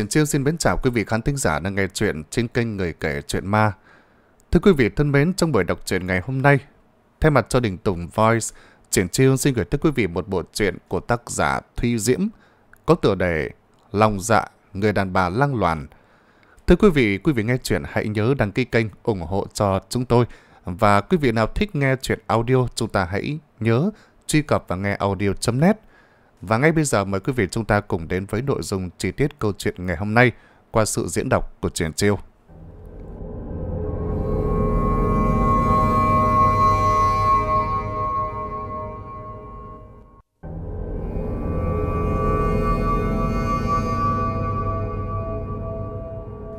Triển Chiêu xin mến chào quý vị khán thính giả đang nghe chuyện trên kênh Người Kể Chuyện Ma. Thưa quý vị thân mến, trong buổi đọc truyện ngày hôm nay, thay mặt cho Đình Tùng Voice, Triển Chiêu xin gửi tới quý vị một bộ truyện của tác giả Thuy Diễm có tựa đề Lòng dạ, người đàn bà lăng loàn. Thưa quý vị, quý vị nghe chuyện hãy nhớ đăng ký kênh ủng hộ cho chúng tôi. Và quý vị nào thích nghe chuyện audio, chúng ta hãy nhớ truy cập vào nghe audio.net. Và ngay bây giờ mời quý vị chúng ta cùng đến với nội dung chi tiết câu chuyện ngày hôm nay qua sự diễn đọc của Triển Chiêu.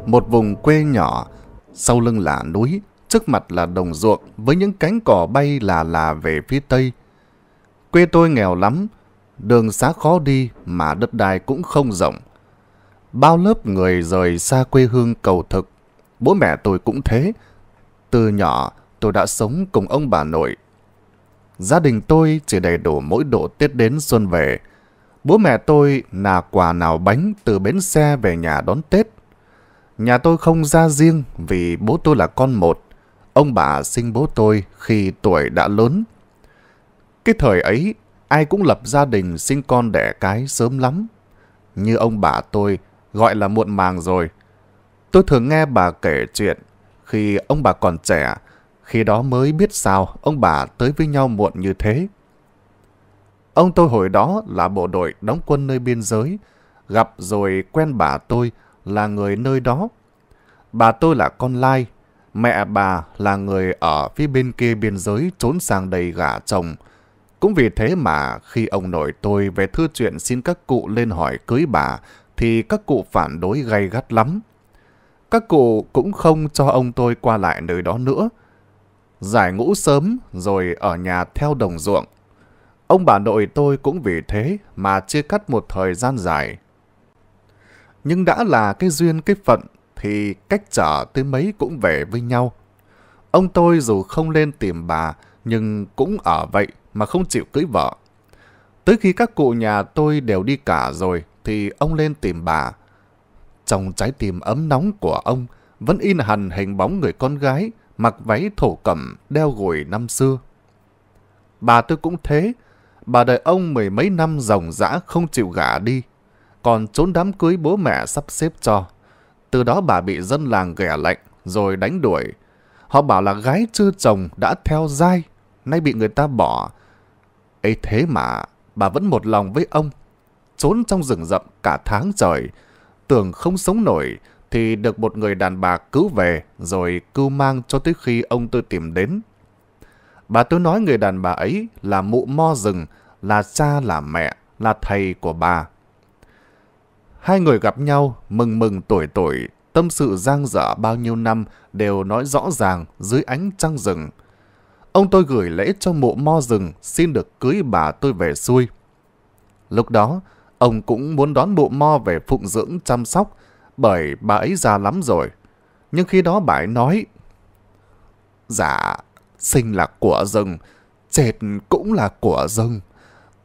Một vùng quê nhỏ, sau lưng là núi, trước mặt là đồng ruộng với những cánh cỏ bay là là về phía tây. Quê tôi nghèo lắm, đường xá khó đi mà đất đai cũng không rộng. Bao lớp người rời xa quê hương cầu thực, bố mẹ tôi cũng thế. Từ nhỏ tôi đã sống cùng ông bà nội. Gia đình tôi chỉ đầy đủ mỗi độ Tết đến xuân về. Bố mẹ tôi là quà nào bánh từ bến xe về nhà đón Tết. Nhà tôi không ra riêng vì bố tôi là con một. Ông bà sinh bố tôi khi tuổi đã lớn. Cái thời ấy, ai cũng lập gia đình sinh con đẻ cái sớm lắm. Như ông bà tôi gọi là muộn màng rồi. Tôi thường nghe bà kể chuyện khi ông bà còn trẻ, khi đó mới biết sao ông bà tới với nhau muộn như thế. Ông tôi hồi đó là bộ đội đóng quân nơi biên giới, gặp rồi quen bà tôi là người nơi đó. Bà tôi là con lai, mẹ bà là người ở phía bên kia biên giới trốn sang đầy gả chồng, cũng vì thế mà khi ông nội tôi về thư chuyện xin các cụ lên hỏi cưới bà, thì các cụ phản đối gay gắt lắm. Các cụ cũng không cho ông tôi qua lại nơi đó nữa. Giải ngũ sớm rồi ở nhà theo đồng ruộng. Ông bà nội tôi cũng vì thế mà chia cắt một thời gian dài. Nhưng đã là cái duyên cái phận thì cách trở tới mấy cũng về với nhau. Ông tôi dù không lên tìm bà nhưng cũng ở vậy mà không chịu cưới vợ. Tới khi các cụ nhà tôi đều đi cả rồi thì ông lên tìm bà. Trong trái tim ấm nóng của ông vẫn in hằn hình bóng người con gái mặc váy thổ cẩm đeo gùi năm xưa. Bà tôi cũng thế, bà đợi ông mười mấy năm ròng rã không chịu gả đi, còn trốn đám cưới bố mẹ sắp xếp cho. Từ đó bà bị dân làng ghẻ lạnh rồi đánh đuổi. Họ bảo là gái chưa chồng đã theo dai, nay bị người ta bỏ, ấy thế mà, bà vẫn một lòng với ông. Trốn trong rừng rậm cả tháng trời, tưởng không sống nổi thì được một người đàn bà cứu về rồi cứu mang cho tới khi ông tôi tìm đến. Bà tôi nói người đàn bà ấy là mụ mo rừng, là cha là mẹ, là thầy của bà. Hai người gặp nhau, mừng mừng tuổi tuổi, tâm sự giang dở bao nhiêu năm đều nói rõ ràng dưới ánh trăng rừng. Ông tôi gửi lễ cho mộ mo rừng xin được cưới bà tôi về xuôi. Lúc đó, ông cũng muốn đón mộ mo về phụng dưỡng chăm sóc bởi bà ấy già lắm rồi. Nhưng khi đó bà ấy nói Dạ, sinh là của rừng, chết cũng là của rừng.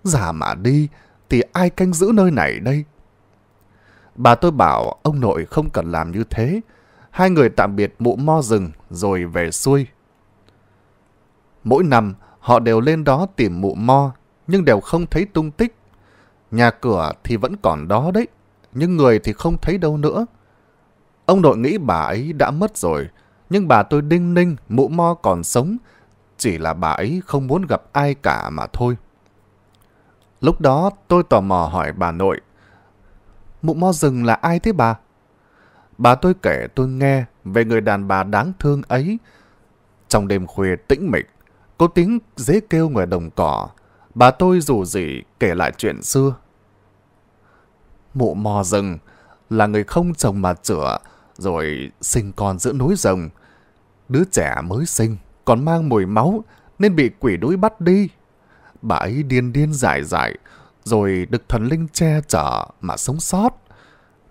Dạ mà đi, thì ai canh giữ nơi này đây? Bà tôi bảo ông nội không cần làm như thế. Hai người tạm biệt mụ mo rừng rồi về xuôi. Mỗi năm, họ đều lên đó tìm mụ mo, nhưng đều không thấy tung tích. Nhà cửa thì vẫn còn đó đấy, nhưng người thì không thấy đâu nữa. Ông nội nghĩ bà ấy đã mất rồi, nhưng bà tôi đinh ninh, mụ mo còn sống, chỉ là bà ấy không muốn gặp ai cả mà thôi. Lúc đó tôi tò mò hỏi bà nội, mụ mo rừng là ai thế bà? Bà tôi kể tôi nghe về người đàn bà đáng thương ấy. Trong đêm khuya tĩnh mịch, có tiếng dễ kêu ngoài đồng cỏ. Bà tôi dù gì kể lại chuyện xưa. Mụ mò rừng là người không chồng mà chữa, rồi sinh con giữa núi rồng. Đứa trẻ mới sinh, còn mang mùi máu, nên bị quỷ đuối bắt đi. Bà ấy điên điên dại dại, rồi được thần linh che chở mà sống sót.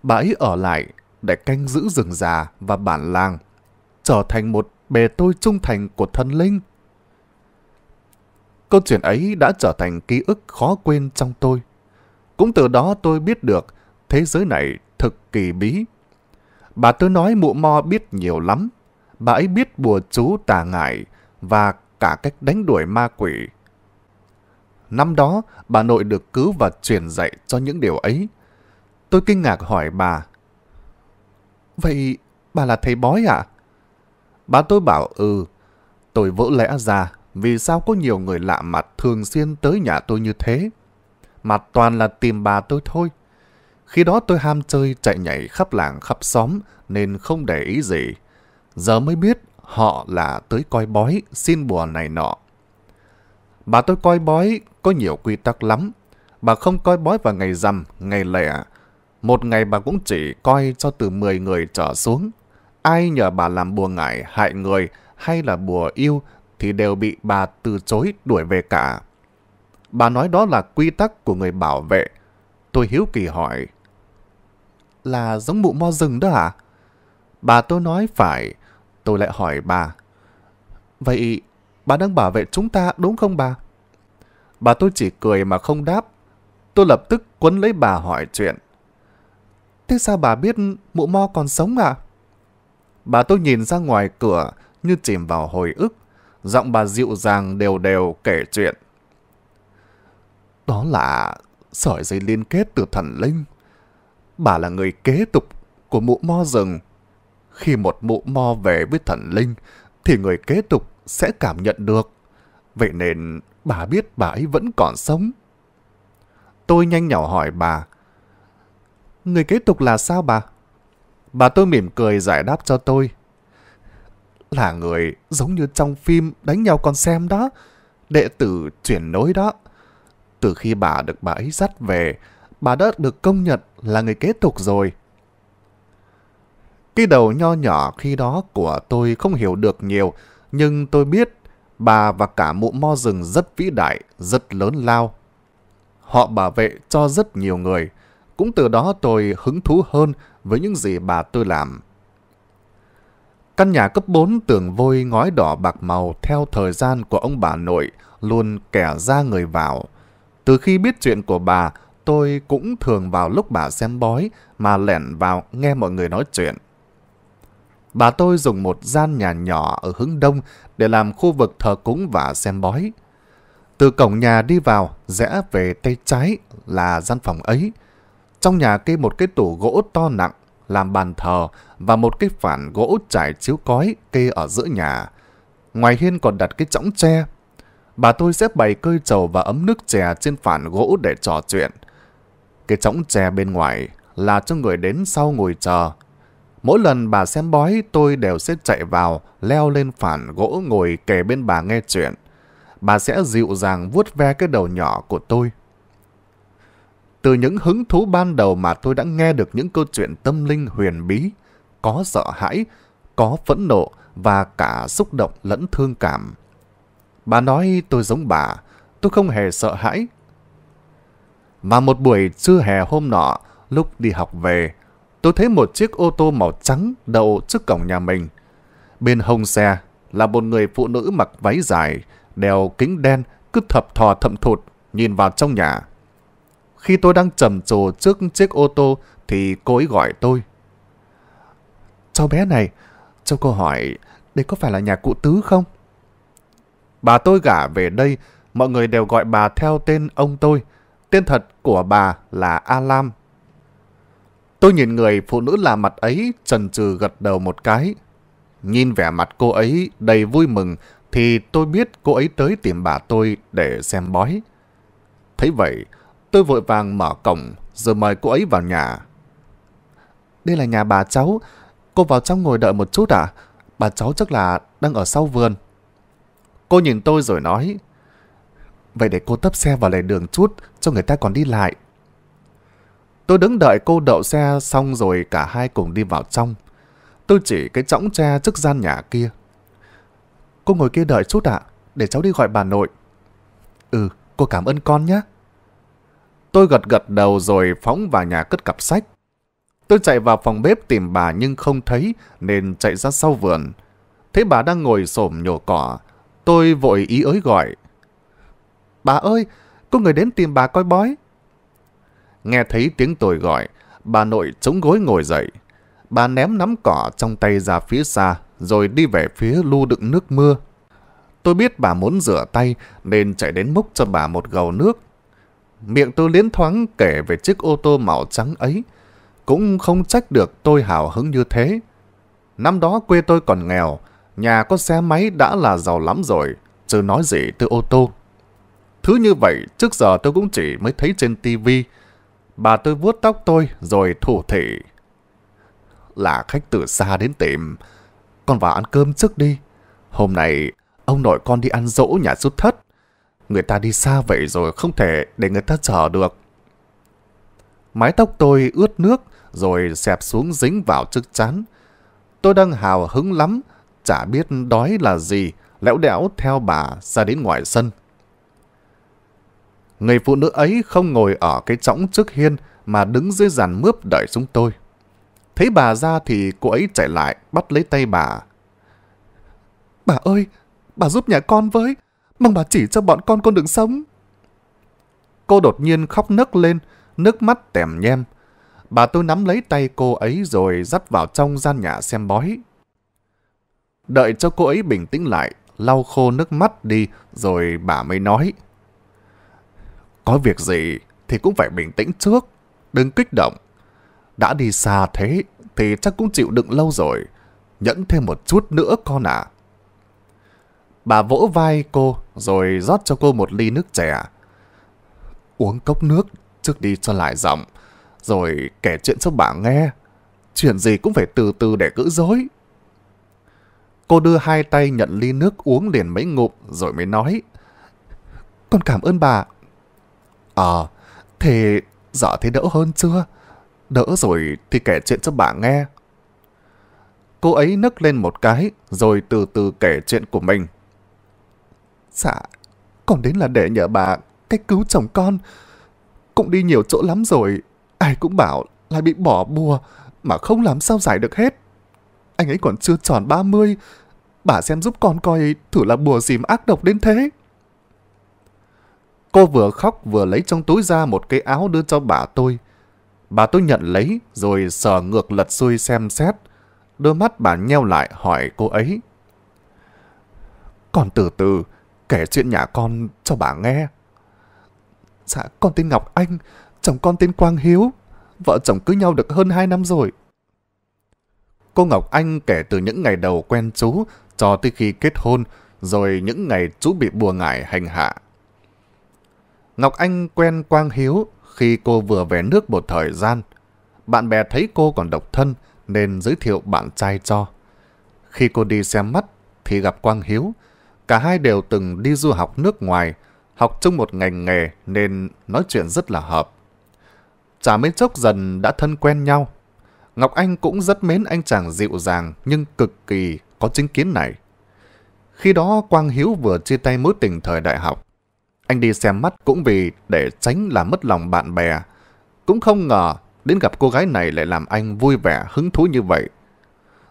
Bà ấy ở lại để canh giữ rừng già và bản làng, trở thành một bề tôi trung thành của thần linh. Câu chuyện ấy đã trở thành ký ức khó quên trong tôi. Cũng từ đó tôi biết được thế giới này thực kỳ bí. Bà tôi nói mụ mo biết nhiều lắm. Bà ấy biết bùa chú tà ngại và cả cách đánh đuổi ma quỷ. Năm đó, bà nội được cứu và truyền dạy cho những điều ấy. Tôi kinh ngạc hỏi bà. Vậy bà là thầy bói à? Bà tôi bảo ừ. Tôi vỡ lẽ ra vì sao có nhiều người lạ mặt thường xuyên tới nhà tôi như thế. Mà toàn là tìm bà tôi thôi. Khi đó tôi ham chơi chạy nhảy khắp làng khắp xóm nên không để ý gì. Giờ mới biết họ là tới coi bói, xin bùa này nọ. Bà tôi coi bói có nhiều quy tắc lắm. Bà không coi bói vào ngày rằm, ngày lẻ. Một ngày bà cũng chỉ coi cho từ 10 người trở xuống. Ai nhờ bà làm bùa ngải hại người hay là bùa yêu thì đều bị bà từ chối đuổi về cả. Bà nói đó là quy tắc của người bảo vệ. Tôi hiếu kỳ hỏi. Là giống mụ mo rừng đó à? Bà tôi nói phải. Tôi lại hỏi bà. Vậy bà đang bảo vệ chúng ta đúng không bà? Bà tôi chỉ cười mà không đáp. Tôi lập tức quấn lấy bà hỏi chuyện. Thế sao bà biết mụ mo còn sống à? Bà tôi nhìn ra ngoài cửa như chìm vào hồi ức giọng bà dịu dàng đều đều kể chuyện. Đó là sợi dây liên kết từ thần linh. Bà là người kế tục của mụ mo rừng. Khi một mụ mo về với thần linh, thì người kế tục sẽ cảm nhận được. Vậy nên bà biết bà ấy vẫn còn sống. Tôi nhanh nhỏ hỏi bà, Người kế tục là sao bà? Bà tôi mỉm cười giải đáp cho tôi, là người giống như trong phim đánh nhau con xem đó, đệ tử chuyển nối đó. Từ khi bà được bà ấy dắt về, bà đã được công nhận là người kế tục rồi. Cái đầu nho nhỏ khi đó của tôi không hiểu được nhiều, nhưng tôi biết bà và cả mụ mo rừng rất vĩ đại, rất lớn lao. Họ bảo vệ cho rất nhiều người. Cũng từ đó tôi hứng thú hơn với những gì bà tôi làm. Căn nhà cấp 4 tường vôi ngói đỏ bạc màu theo thời gian của ông bà nội luôn kẻ ra người vào. Từ khi biết chuyện của bà, tôi cũng thường vào lúc bà xem bói mà lẻn vào nghe mọi người nói chuyện. Bà tôi dùng một gian nhà nhỏ ở hướng đông để làm khu vực thờ cúng và xem bói. Từ cổng nhà đi vào, rẽ về tay trái là gian phòng ấy. Trong nhà kê một cái tủ gỗ to nặng, làm bàn thờ và một cái phản gỗ trải chiếu cói kê ở giữa nhà. Ngoài hiên còn đặt cái chõng tre. Bà tôi sẽ bày cơi trầu và ấm nước chè trên phản gỗ để trò chuyện. Cái chõng tre bên ngoài là cho người đến sau ngồi chờ. Mỗi lần bà xem bói tôi đều sẽ chạy vào, leo lên phản gỗ ngồi kề bên bà nghe chuyện. Bà sẽ dịu dàng vuốt ve cái đầu nhỏ của tôi. Từ những hứng thú ban đầu mà tôi đã nghe được những câu chuyện tâm linh huyền bí, có sợ hãi, có phẫn nộ và cả xúc động lẫn thương cảm. Bà nói tôi giống bà, tôi không hề sợ hãi. Và một buổi trưa hè hôm nọ, lúc đi học về, tôi thấy một chiếc ô tô màu trắng đậu trước cổng nhà mình. Bên hông xe là một người phụ nữ mặc váy dài, đeo kính đen, cứ thập thò thậm thụt, nhìn vào trong nhà. Khi tôi đang trầm trồ trước chiếc ô tô thì cô ấy gọi tôi. Cháu bé này, cháu cô hỏi đây có phải là nhà cụ Tứ không? Bà tôi gả về đây, mọi người đều gọi bà theo tên ông tôi. Tên thật của bà là A Lam. Tôi nhìn người phụ nữ là mặt ấy trần trừ gật đầu một cái. Nhìn vẻ mặt cô ấy đầy vui mừng thì tôi biết cô ấy tới tìm bà tôi để xem bói. Thấy vậy, Tôi vội vàng mở cổng rồi mời cô ấy vào nhà. Đây là nhà bà cháu. Cô vào trong ngồi đợi một chút à? Bà cháu chắc là đang ở sau vườn. Cô nhìn tôi rồi nói. Vậy để cô tấp xe vào lề đường chút cho người ta còn đi lại. Tôi đứng đợi cô đậu xe xong rồi cả hai cùng đi vào trong. Tôi chỉ cái chõng tre trước gian nhà kia. Cô ngồi kia đợi chút ạ, để cháu đi gọi bà nội. Ừ, cô cảm ơn con nhé. Tôi gật gật đầu rồi phóng vào nhà cất cặp sách. Tôi chạy vào phòng bếp tìm bà nhưng không thấy nên chạy ra sau vườn. Thấy bà đang ngồi xổm nhổ cỏ. Tôi vội ý ới gọi. Bà ơi, có người đến tìm bà coi bói. Nghe thấy tiếng tôi gọi, bà nội chống gối ngồi dậy. Bà ném nắm cỏ trong tay ra phía xa rồi đi về phía lu đựng nước mưa. Tôi biết bà muốn rửa tay nên chạy đến múc cho bà một gầu nước miệng tôi liến thoáng kể về chiếc ô tô màu trắng ấy. Cũng không trách được tôi hào hứng như thế. Năm đó quê tôi còn nghèo, nhà có xe máy đã là giàu lắm rồi, chứ nói gì từ ô tô. Thứ như vậy trước giờ tôi cũng chỉ mới thấy trên tivi. Bà tôi vuốt tóc tôi rồi thủ thị. Là khách từ xa đến tìm, con vào ăn cơm trước đi. Hôm nay, ông nội con đi ăn dỗ nhà rút thất. Người ta đi xa vậy rồi không thể để người ta chờ được. Mái tóc tôi ướt nước rồi xẹp xuống dính vào chiếc chán. Tôi đang hào hứng lắm, chả biết đói là gì, lẽo đẽo theo bà ra đến ngoài sân. Người phụ nữ ấy không ngồi ở cái trõng trước hiên mà đứng dưới giàn mướp đợi chúng tôi. Thấy bà ra thì cô ấy chạy lại bắt lấy tay bà. Bà ơi, bà giúp nhà con với, Mong bà chỉ cho bọn con con đường sống. Cô đột nhiên khóc nức lên, nước mắt tèm nhem. Bà tôi nắm lấy tay cô ấy rồi dắt vào trong gian nhà xem bói. Đợi cho cô ấy bình tĩnh lại, lau khô nước mắt đi, rồi bà mới nói. Có việc gì thì cũng phải bình tĩnh trước, đừng kích động. Đã đi xa thế thì chắc cũng chịu đựng lâu rồi, nhẫn thêm một chút nữa con ạ. À. Bà vỗ vai cô rồi rót cho cô một ly nước chè. Uống cốc nước trước đi cho lại giọng, rồi kể chuyện cho bà nghe. Chuyện gì cũng phải từ từ để cữ dối. Cô đưa hai tay nhận ly nước uống liền mấy ngụm rồi mới nói. Con cảm ơn bà. Ờ, thì giờ dạ thì đỡ hơn chưa? Đỡ rồi thì kể chuyện cho bà nghe. Cô ấy nấc lên một cái rồi từ từ kể chuyện của mình. Dạ, còn đến là để nhờ bà cách cứu chồng con. Cũng đi nhiều chỗ lắm rồi, ai cũng bảo lại bị bỏ bùa mà không làm sao giải được hết. Anh ấy còn chưa tròn 30, bà xem giúp con coi thử là bùa gì mà ác độc đến thế. Cô vừa khóc vừa lấy trong túi ra một cái áo đưa cho bà tôi. Bà tôi nhận lấy rồi sờ ngược lật xuôi xem xét. Đôi mắt bà nheo lại hỏi cô ấy. Còn từ từ, kể chuyện nhà con cho bà nghe. Dạ, con tên Ngọc Anh, chồng con tên Quang Hiếu, vợ chồng cưới nhau được hơn 2 năm rồi. Cô Ngọc Anh kể từ những ngày đầu quen chú cho tới khi kết hôn, rồi những ngày chú bị bùa ngải hành hạ. Ngọc Anh quen Quang Hiếu khi cô vừa về nước một thời gian. Bạn bè thấy cô còn độc thân nên giới thiệu bạn trai cho. Khi cô đi xem mắt thì gặp Quang Hiếu, Cả hai đều từng đi du học nước ngoài, học chung một ngành nghề nên nói chuyện rất là hợp. Chả mấy chốc dần đã thân quen nhau. Ngọc Anh cũng rất mến anh chàng dịu dàng nhưng cực kỳ có chính kiến này. Khi đó Quang Hiếu vừa chia tay mối tình thời đại học. Anh đi xem mắt cũng vì để tránh làm mất lòng bạn bè. Cũng không ngờ đến gặp cô gái này lại làm anh vui vẻ hứng thú như vậy.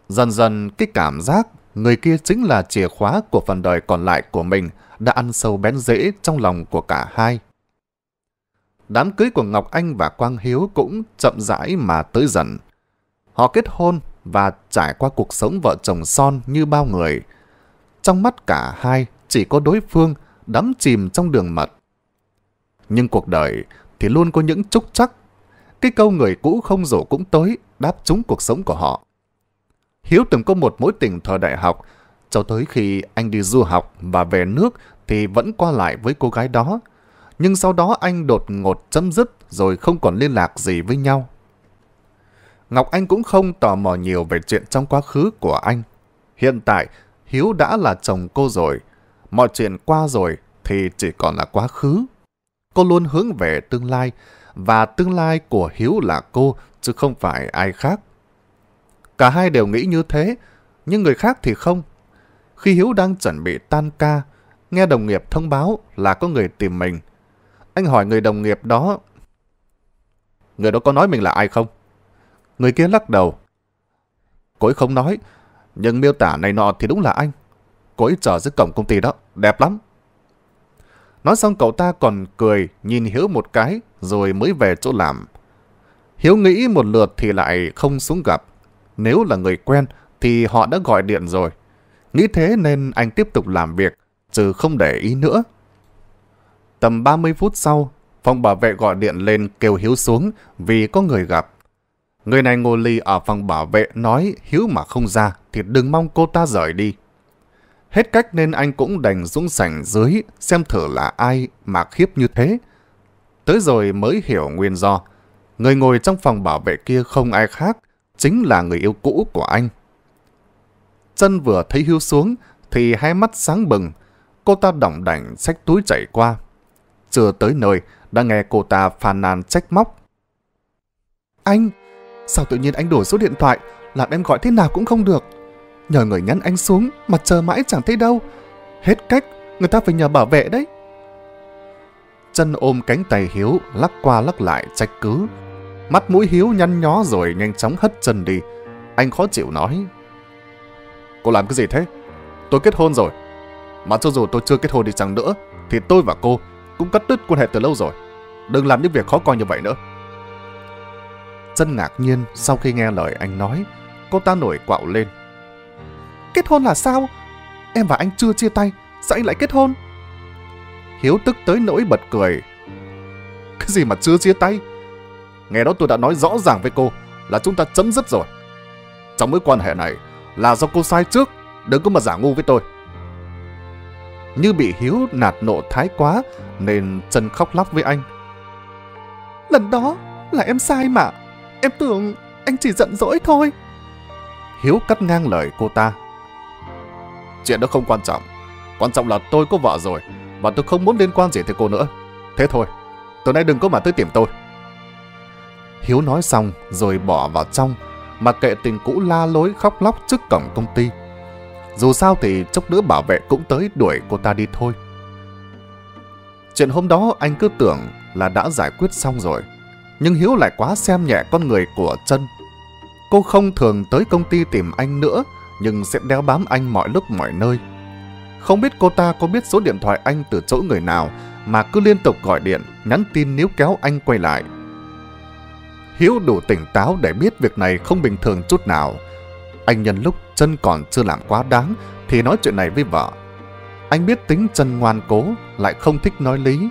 Dần dần cái cảm giác người kia chính là chìa khóa của phần đời còn lại của mình, đã ăn sâu bén rễ trong lòng của cả hai. Đám cưới của Ngọc Anh và Quang Hiếu cũng chậm rãi mà tới dần. Họ kết hôn và trải qua cuộc sống vợ chồng son như bao người. Trong mắt cả hai chỉ có đối phương đắm chìm trong đường mật. Nhưng cuộc đời thì luôn có những trúc chắc. Cái câu người cũ không rủ cũng tới đáp trúng cuộc sống của họ. Hiếu từng có một mối tình thời đại học, cho tới khi anh đi du học và về nước thì vẫn qua lại với cô gái đó. Nhưng sau đó anh đột ngột chấm dứt rồi không còn liên lạc gì với nhau. Ngọc Anh cũng không tò mò nhiều về chuyện trong quá khứ của anh. Hiện tại, Hiếu đã là chồng cô rồi. Mọi chuyện qua rồi thì chỉ còn là quá khứ. Cô luôn hướng về tương lai, và tương lai của Hiếu là cô, chứ không phải ai khác. Cả hai đều nghĩ như thế, nhưng người khác thì không. Khi Hiếu đang chuẩn bị tan ca, nghe đồng nghiệp thông báo là có người tìm mình. Anh hỏi người đồng nghiệp đó, người đó có nói mình là ai không? Người kia lắc đầu. Cô ấy không nói, nhưng miêu tả này nọ thì đúng là anh. Cô ấy chờ dưới cổng công ty đó, đẹp lắm. Nói xong cậu ta còn cười, nhìn Hiếu một cái, rồi mới về chỗ làm. Hiếu nghĩ một lượt thì lại không xuống gặp nếu là người quen thì họ đã gọi điện rồi. Nghĩ thế nên anh tiếp tục làm việc, chứ không để ý nữa. Tầm 30 phút sau, phòng bảo vệ gọi điện lên kêu Hiếu xuống vì có người gặp. Người này ngồi lì ở phòng bảo vệ nói Hiếu mà không ra thì đừng mong cô ta rời đi. Hết cách nên anh cũng đành dũng sảnh dưới xem thử là ai mà khiếp như thế. Tới rồi mới hiểu nguyên do. Người ngồi trong phòng bảo vệ kia không ai khác chính là người yêu cũ của anh. Chân vừa thấy Hiếu xuống thì hai mắt sáng bừng, cô ta đỏng đảnh xách túi chạy qua. Chưa tới nơi, đã nghe cô ta phàn nàn trách móc. Anh, sao tự nhiên anh đổi số điện thoại, làm em gọi thế nào cũng không được. Nhờ người nhắn anh xuống mà chờ mãi chẳng thấy đâu. Hết cách, người ta phải nhờ bảo vệ đấy. Chân ôm cánh tay Hiếu lắc qua lắc lại trách cứ. Mắt mũi Hiếu nhăn nhó rồi nhanh chóng hất chân đi. Anh khó chịu nói. Cô làm cái gì thế? Tôi kết hôn rồi. Mà cho dù tôi chưa kết hôn đi chăng nữa, thì tôi và cô cũng cắt đứt quan hệ từ lâu rồi. Đừng làm những việc khó coi như vậy nữa. Chân ngạc nhiên sau khi nghe lời anh nói, cô ta nổi quạo lên. Kết hôn là sao? Em và anh chưa chia tay, sao anh lại kết hôn? Hiếu tức tới nỗi bật cười. Cái gì mà chưa chia tay? Ngày đó tôi đã nói rõ ràng với cô là chúng ta chấm dứt rồi. Trong mối quan hệ này là do cô sai trước, đừng có mà giả ngu với tôi. Như bị Hiếu nạt nộ thái quá nên Trân khóc lóc với anh. Lần đó là em sai mà, em tưởng anh chỉ giận dỗi thôi. Hiếu cắt ngang lời cô ta. Chuyện đó không quan trọng, quan trọng là tôi có vợ rồi và tôi không muốn liên quan gì tới cô nữa. Thế thôi, tối nay đừng có mà tới tìm tôi. Hiếu nói xong rồi bỏ vào trong, mà kệ tình cũ la lối khóc lóc trước cổng công ty. Dù sao thì chốc nữa bảo vệ cũng tới đuổi cô ta đi thôi. Chuyện hôm đó anh cứ tưởng là đã giải quyết xong rồi, nhưng Hiếu lại quá xem nhẹ con người của chân. Cô không thường tới công ty tìm anh nữa, nhưng sẽ đeo bám anh mọi lúc mọi nơi. Không biết cô ta có biết số điện thoại anh từ chỗ người nào mà cứ liên tục gọi điện, nhắn tin níu kéo anh quay lại. Hiếu đủ tỉnh táo để biết việc này không bình thường chút nào. Anh nhân lúc chân còn chưa làm quá đáng thì nói chuyện này với vợ. Anh biết tính chân ngoan cố, lại không thích nói lý.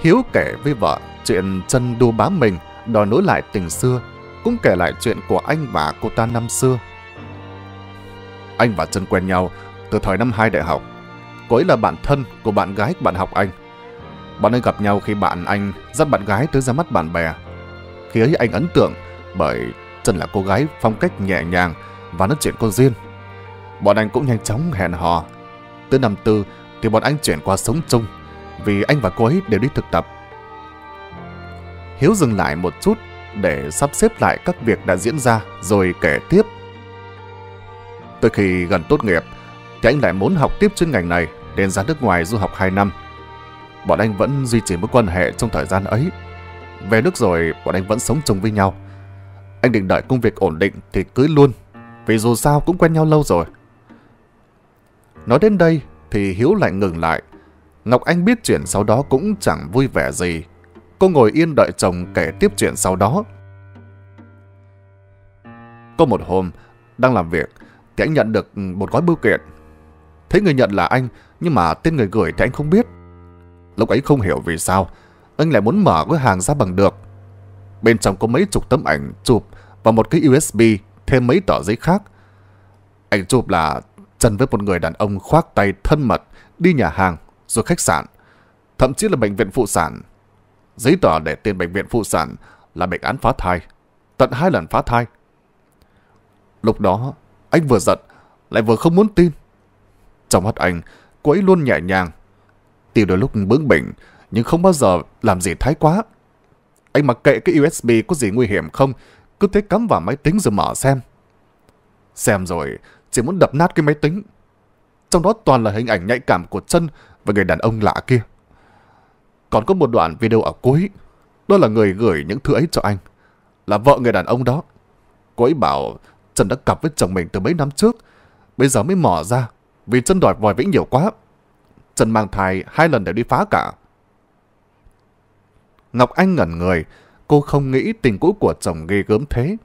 Hiếu kể với vợ chuyện chân đua bám mình, đòi nối lại tình xưa, cũng kể lại chuyện của anh và cô ta năm xưa. Anh và chân quen nhau từ thời năm 2 đại học. Cô ấy là bạn thân của bạn gái bạn học anh. Bọn anh gặp nhau khi bạn anh dắt bạn gái tới ra mắt bạn bè khiến anh ấn tượng bởi Trân là cô gái phong cách nhẹ nhàng và nói chuyện con riêng. Bọn anh cũng nhanh chóng hẹn hò. Tới năm tư thì bọn anh chuyển qua sống chung vì anh và cô ấy đều đi thực tập. Hiếu dừng lại một chút để sắp xếp lại các việc đã diễn ra rồi kể tiếp. Tới khi gần tốt nghiệp thì anh lại muốn học tiếp chuyên ngành này nên ra nước ngoài du học 2 năm. Bọn anh vẫn duy trì mối quan hệ trong thời gian ấy về nước rồi bọn anh vẫn sống chung với nhau. Anh định đợi công việc ổn định thì cưới luôn, vì dù sao cũng quen nhau lâu rồi. Nói đến đây thì Hiếu lại ngừng lại. Ngọc Anh biết chuyện sau đó cũng chẳng vui vẻ gì. Cô ngồi yên đợi chồng kể tiếp chuyện sau đó. Có một hôm, đang làm việc thì anh nhận được một gói bưu kiện. Thấy người nhận là anh, nhưng mà tên người gửi thì anh không biết. Lúc ấy không hiểu vì sao, anh lại muốn mở cái hàng ra bằng được. Bên trong có mấy chục tấm ảnh chụp và một cái USB thêm mấy tờ giấy khác. Ảnh chụp là chân với một người đàn ông khoác tay thân mật đi nhà hàng rồi khách sạn, thậm chí là bệnh viện phụ sản. Giấy tờ để tên bệnh viện phụ sản là bệnh án phá thai, tận hai lần phá thai. Lúc đó, anh vừa giận, lại vừa không muốn tin. Trong mắt anh, cô ấy luôn nhẹ nhàng. Từ đôi lúc bướng bỉnh, nhưng không bao giờ làm gì thái quá. Anh mặc kệ cái USB có gì nguy hiểm không, cứ thế cắm vào máy tính rồi mở xem. Xem rồi, chỉ muốn đập nát cái máy tính. Trong đó toàn là hình ảnh nhạy cảm của chân và người đàn ông lạ kia. Còn có một đoạn video ở cuối, đó là người gửi những thứ ấy cho anh, là vợ người đàn ông đó. Cô ấy bảo Trần đã cặp với chồng mình từ mấy năm trước, bây giờ mới mỏ ra vì chân đòi vòi vĩnh nhiều quá. Trần mang thai hai lần đều đi phá cả. Ngọc Anh ngẩn người, cô không nghĩ tình cũ của chồng ghê gớm thế.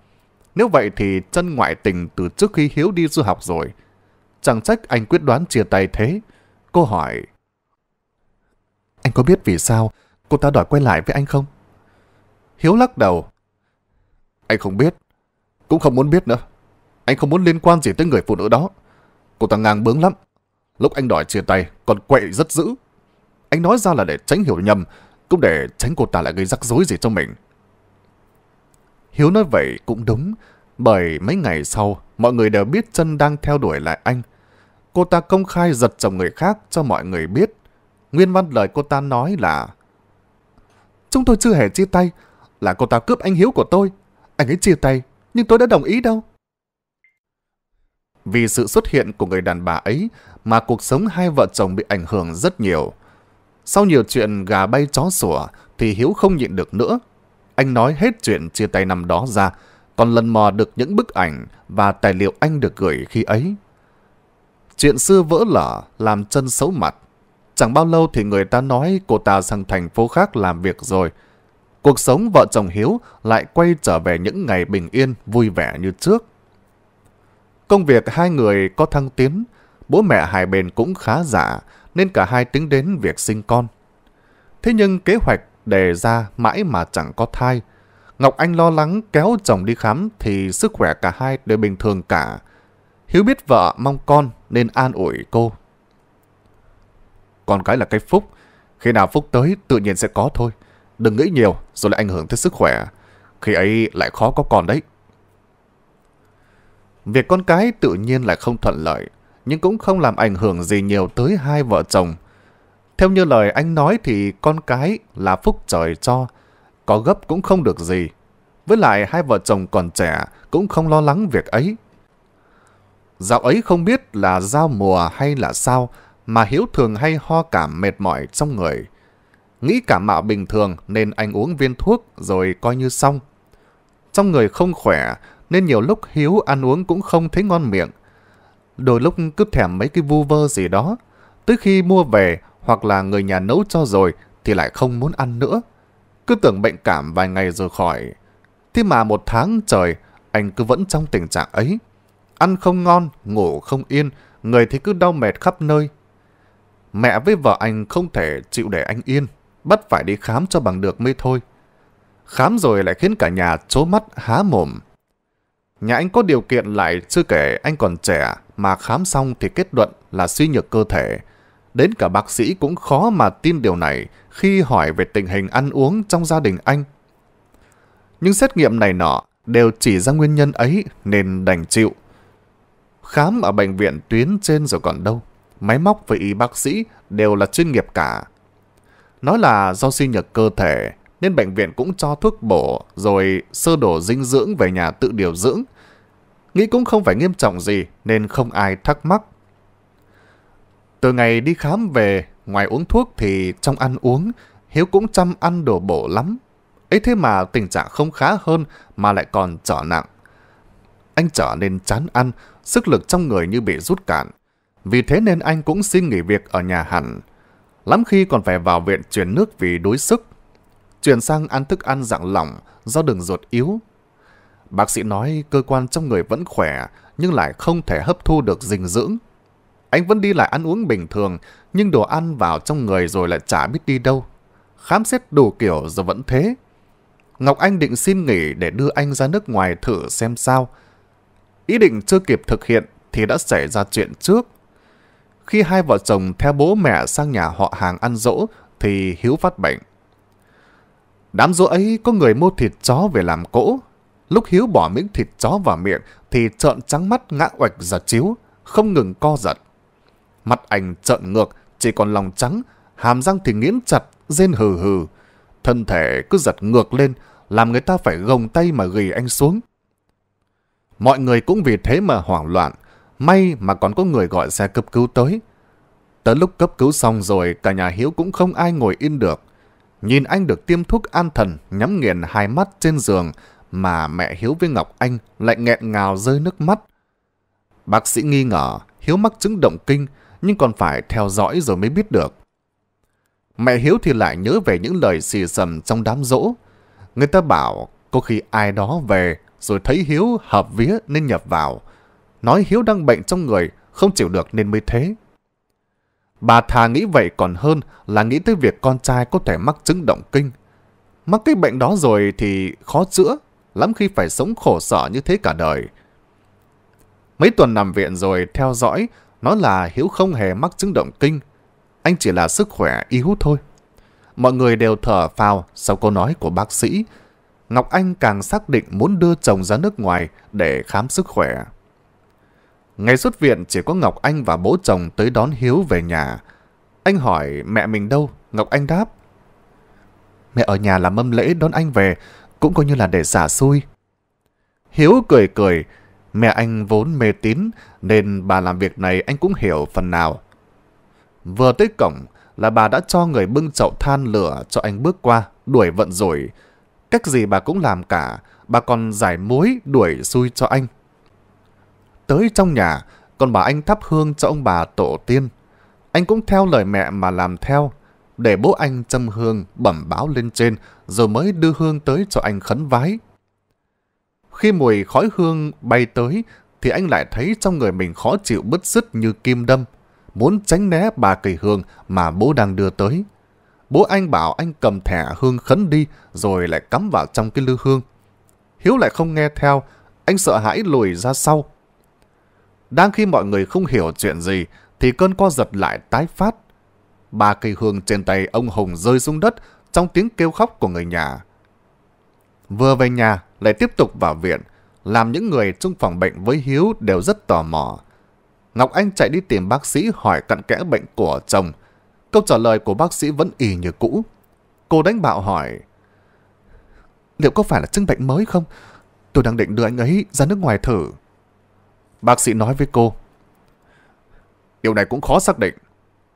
Nếu vậy thì chân ngoại tình từ trước khi Hiếu đi du học rồi. Chẳng trách anh quyết đoán chia tay thế. Cô hỏi. Anh có biết vì sao cô ta đòi quay lại với anh không? Hiếu lắc đầu. Anh không biết. Cũng không muốn biết nữa. Anh không muốn liên quan gì tới người phụ nữ đó. Cô ta ngang bướng lắm. Lúc anh đòi chia tay còn quậy rất dữ. Anh nói ra là để tránh hiểu nhầm cũng để tránh cô ta lại gây rắc rối gì cho mình. Hiếu nói vậy cũng đúng, bởi mấy ngày sau, mọi người đều biết chân đang theo đuổi lại anh. Cô ta công khai giật chồng người khác cho mọi người biết. Nguyên văn lời cô ta nói là Chúng tôi chưa hề chia tay, là cô ta cướp anh Hiếu của tôi. Anh ấy chia tay, nhưng tôi đã đồng ý đâu. Vì sự xuất hiện của người đàn bà ấy mà cuộc sống hai vợ chồng bị ảnh hưởng rất nhiều. Sau nhiều chuyện gà bay chó sủa thì Hiếu không nhịn được nữa. Anh nói hết chuyện chia tay năm đó ra, còn lần mò được những bức ảnh và tài liệu anh được gửi khi ấy. Chuyện xưa vỡ lở làm chân xấu mặt. Chẳng bao lâu thì người ta nói cô ta sang thành phố khác làm việc rồi. Cuộc sống vợ chồng Hiếu lại quay trở về những ngày bình yên, vui vẻ như trước. Công việc hai người có thăng tiến, bố mẹ hai bên cũng khá giả, nên cả hai tính đến việc sinh con. Thế nhưng kế hoạch đề ra mãi mà chẳng có thai. Ngọc Anh lo lắng kéo chồng đi khám thì sức khỏe cả hai đều bình thường cả. Hiếu biết vợ mong con nên an ủi cô. Con cái là cái phúc. Khi nào phúc tới tự nhiên sẽ có thôi. Đừng nghĩ nhiều rồi lại ảnh hưởng tới sức khỏe. Khi ấy lại khó có con đấy. Việc con cái tự nhiên lại không thuận lợi nhưng cũng không làm ảnh hưởng gì nhiều tới hai vợ chồng. Theo như lời anh nói thì con cái là phúc trời cho, có gấp cũng không được gì. Với lại hai vợ chồng còn trẻ cũng không lo lắng việc ấy. Dạo ấy không biết là giao mùa hay là sao mà Hiếu thường hay ho cảm mệt mỏi trong người. Nghĩ cảm mạo bình thường nên anh uống viên thuốc rồi coi như xong. Trong người không khỏe nên nhiều lúc Hiếu ăn uống cũng không thấy ngon miệng đôi lúc cứ thèm mấy cái vu vơ gì đó. Tới khi mua về hoặc là người nhà nấu cho rồi thì lại không muốn ăn nữa. Cứ tưởng bệnh cảm vài ngày rồi khỏi. Thế mà một tháng trời, anh cứ vẫn trong tình trạng ấy. Ăn không ngon, ngủ không yên, người thì cứ đau mệt khắp nơi. Mẹ với vợ anh không thể chịu để anh yên, bắt phải đi khám cho bằng được mới thôi. Khám rồi lại khiến cả nhà trố mắt há mồm. Nhà anh có điều kiện lại chưa kể anh còn trẻ mà khám xong thì kết luận là suy nhược cơ thể. Đến cả bác sĩ cũng khó mà tin điều này khi hỏi về tình hình ăn uống trong gia đình anh. Những xét nghiệm này nọ đều chỉ ra nguyên nhân ấy nên đành chịu. Khám ở bệnh viện tuyến trên rồi còn đâu. Máy móc và y bác sĩ đều là chuyên nghiệp cả. Nói là do suy nhược cơ thể nên bệnh viện cũng cho thuốc bổ rồi sơ đồ dinh dưỡng về nhà tự điều dưỡng nghĩ cũng không phải nghiêm trọng gì nên không ai thắc mắc. Từ ngày đi khám về, ngoài uống thuốc thì trong ăn uống, Hiếu cũng chăm ăn đồ bổ lắm. ấy thế mà tình trạng không khá hơn mà lại còn trở nặng. Anh trở nên chán ăn, sức lực trong người như bị rút cạn. Vì thế nên anh cũng xin nghỉ việc ở nhà hẳn. Lắm khi còn phải vào viện truyền nước vì đuối sức. Chuyển sang ăn thức ăn dạng lỏng do đường ruột yếu Bác sĩ nói cơ quan trong người vẫn khỏe, nhưng lại không thể hấp thu được dinh dưỡng. Anh vẫn đi lại ăn uống bình thường, nhưng đồ ăn vào trong người rồi lại chả biết đi đâu. Khám xét đủ kiểu rồi vẫn thế. Ngọc Anh định xin nghỉ để đưa anh ra nước ngoài thử xem sao. Ý định chưa kịp thực hiện thì đã xảy ra chuyện trước. Khi hai vợ chồng theo bố mẹ sang nhà họ hàng ăn dỗ thì Hiếu phát bệnh. Đám dỗ ấy có người mua thịt chó về làm cỗ, Lúc Hiếu bỏ miếng thịt chó vào miệng thì trợn trắng mắt ngã oạch ra chiếu, không ngừng co giật. Mặt anh trợn ngược, chỉ còn lòng trắng, hàm răng thì nghiến chặt, rên hừ hừ. Thân thể cứ giật ngược lên, làm người ta phải gồng tay mà ghi anh xuống. Mọi người cũng vì thế mà hoảng loạn, may mà còn có người gọi xe cấp cứu tới. Tới lúc cấp cứu xong rồi, cả nhà Hiếu cũng không ai ngồi yên được. Nhìn anh được tiêm thuốc an thần, nhắm nghiền hai mắt trên giường, mà mẹ Hiếu với Ngọc Anh lại nghẹn ngào rơi nước mắt. Bác sĩ nghi ngờ Hiếu mắc chứng động kinh nhưng còn phải theo dõi rồi mới biết được. Mẹ Hiếu thì lại nhớ về những lời xì xầm trong đám rỗ. Người ta bảo có khi ai đó về rồi thấy Hiếu hợp vía nên nhập vào. Nói Hiếu đang bệnh trong người không chịu được nên mới thế. Bà thà nghĩ vậy còn hơn là nghĩ tới việc con trai có thể mắc chứng động kinh. Mắc cái bệnh đó rồi thì khó chữa lắm khi phải sống khổ sở như thế cả đời. Mấy tuần nằm viện rồi theo dõi, nó là Hiếu không hề mắc chứng động kinh. Anh chỉ là sức khỏe yếu thôi. Mọi người đều thở phào sau câu nói của bác sĩ. Ngọc Anh càng xác định muốn đưa chồng ra nước ngoài để khám sức khỏe. Ngày xuất viện chỉ có Ngọc Anh và bố chồng tới đón Hiếu về nhà. Anh hỏi mẹ mình đâu? Ngọc Anh đáp. Mẹ ở nhà làm mâm lễ đón anh về, cũng coi như là để xả xui. Hiếu cười cười, mẹ anh vốn mê tín nên bà làm việc này anh cũng hiểu phần nào. Vừa tới cổng là bà đã cho người bưng chậu than lửa cho anh bước qua, đuổi vận rồi. Cách gì bà cũng làm cả, bà còn giải muối đuổi xui cho anh. Tới trong nhà, còn bà anh thắp hương cho ông bà tổ tiên. Anh cũng theo lời mẹ mà làm theo để bố anh châm hương bẩm báo lên trên rồi mới đưa hương tới cho anh khấn vái. Khi mùi khói hương bay tới thì anh lại thấy trong người mình khó chịu bứt rứt như kim đâm, muốn tránh né bà cây hương mà bố đang đưa tới. Bố anh bảo anh cầm thẻ hương khấn đi rồi lại cắm vào trong cái lư hương. Hiếu lại không nghe theo, anh sợ hãi lùi ra sau. Đang khi mọi người không hiểu chuyện gì thì cơn co giật lại tái phát ba cây hương trên tay ông Hùng rơi xuống đất trong tiếng kêu khóc của người nhà. Vừa về nhà, lại tiếp tục vào viện, làm những người trong phòng bệnh với Hiếu đều rất tò mò. Ngọc Anh chạy đi tìm bác sĩ hỏi cặn kẽ bệnh của chồng. Câu trả lời của bác sĩ vẫn y như cũ. Cô đánh bạo hỏi, liệu có phải là chứng bệnh mới không? Tôi đang định đưa anh ấy ra nước ngoài thử. Bác sĩ nói với cô, điều này cũng khó xác định.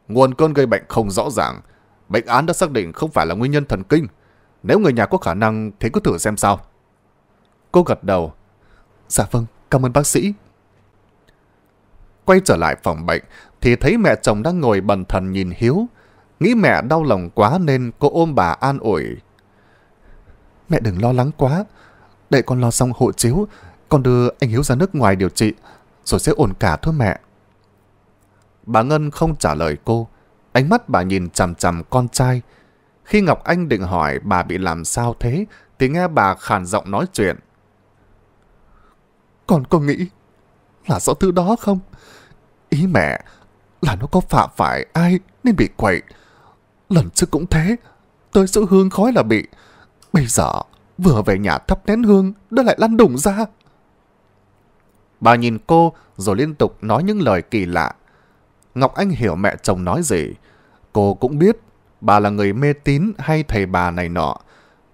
Nguồn cơn gây bệnh không rõ ràng. Bệnh án đã xác định không phải là nguyên nhân thần kinh. Nếu người nhà có khả năng thì cứ thử xem sao. Cô gật đầu. Dạ vâng, cảm ơn bác sĩ. Quay trở lại phòng bệnh thì thấy mẹ chồng đang ngồi bần thần nhìn Hiếu. Nghĩ mẹ đau lòng quá nên cô ôm bà an ủi. Mẹ đừng lo lắng quá. Để con lo xong hộ chiếu, con đưa anh Hiếu ra nước ngoài điều trị, rồi sẽ ổn cả thôi mẹ. Bà Ngân không trả lời cô. Ánh mắt bà nhìn chằm chằm con trai. Khi Ngọc Anh định hỏi bà bị làm sao thế, thì nghe bà khàn giọng nói chuyện. Còn con nghĩ là do thứ đó không? Ý mẹ là nó có phạm phải ai nên bị quậy. Lần trước cũng thế, tôi sự hương khói là bị. Bây giờ vừa về nhà thắp nén hương đó lại lăn đùng ra. Bà nhìn cô rồi liên tục nói những lời kỳ lạ Ngọc Anh hiểu mẹ chồng nói gì. Cô cũng biết bà là người mê tín hay thầy bà này nọ.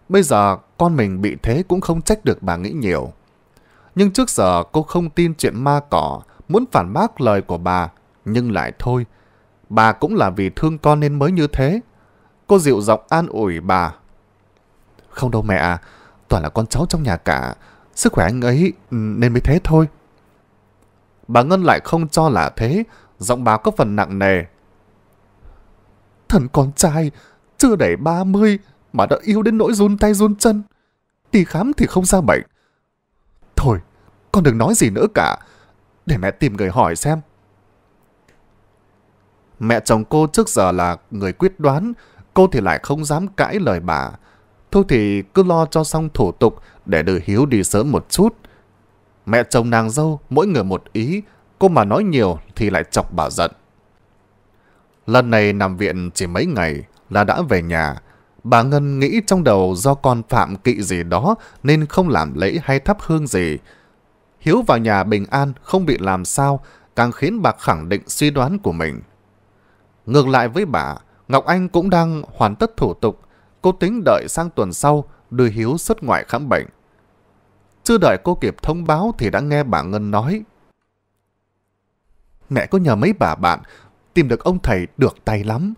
Bây giờ con mình bị thế cũng không trách được bà nghĩ nhiều. Nhưng trước giờ cô không tin chuyện ma cỏ, muốn phản bác lời của bà, nhưng lại thôi. Bà cũng là vì thương con nên mới như thế. Cô dịu giọng an ủi bà. Không đâu mẹ à, toàn là con cháu trong nhà cả. Sức khỏe anh ấy ừ, nên mới thế thôi. Bà Ngân lại không cho là thế, giọng bà có phần nặng nề. Thần con trai, chưa đầy 30 mà đã yêu đến nỗi run tay run chân. Đi khám thì không ra bệnh. Thôi, con đừng nói gì nữa cả. Để mẹ tìm người hỏi xem. Mẹ chồng cô trước giờ là người quyết đoán, cô thì lại không dám cãi lời bà. Thôi thì cứ lo cho xong thủ tục để đưa Hiếu đi sớm một chút. Mẹ chồng nàng dâu mỗi người một ý Cô mà nói nhiều thì lại chọc bà giận. Lần này nằm viện chỉ mấy ngày là đã về nhà. Bà Ngân nghĩ trong đầu do con phạm kỵ gì đó nên không làm lễ hay thắp hương gì. Hiếu vào nhà bình an không bị làm sao càng khiến bà khẳng định suy đoán của mình. Ngược lại với bà, Ngọc Anh cũng đang hoàn tất thủ tục. Cô tính đợi sang tuần sau đưa Hiếu xuất ngoại khám bệnh. Chưa đợi cô kịp thông báo thì đã nghe bà Ngân nói mẹ có nhờ mấy bà bạn, tìm được ông thầy được tay lắm.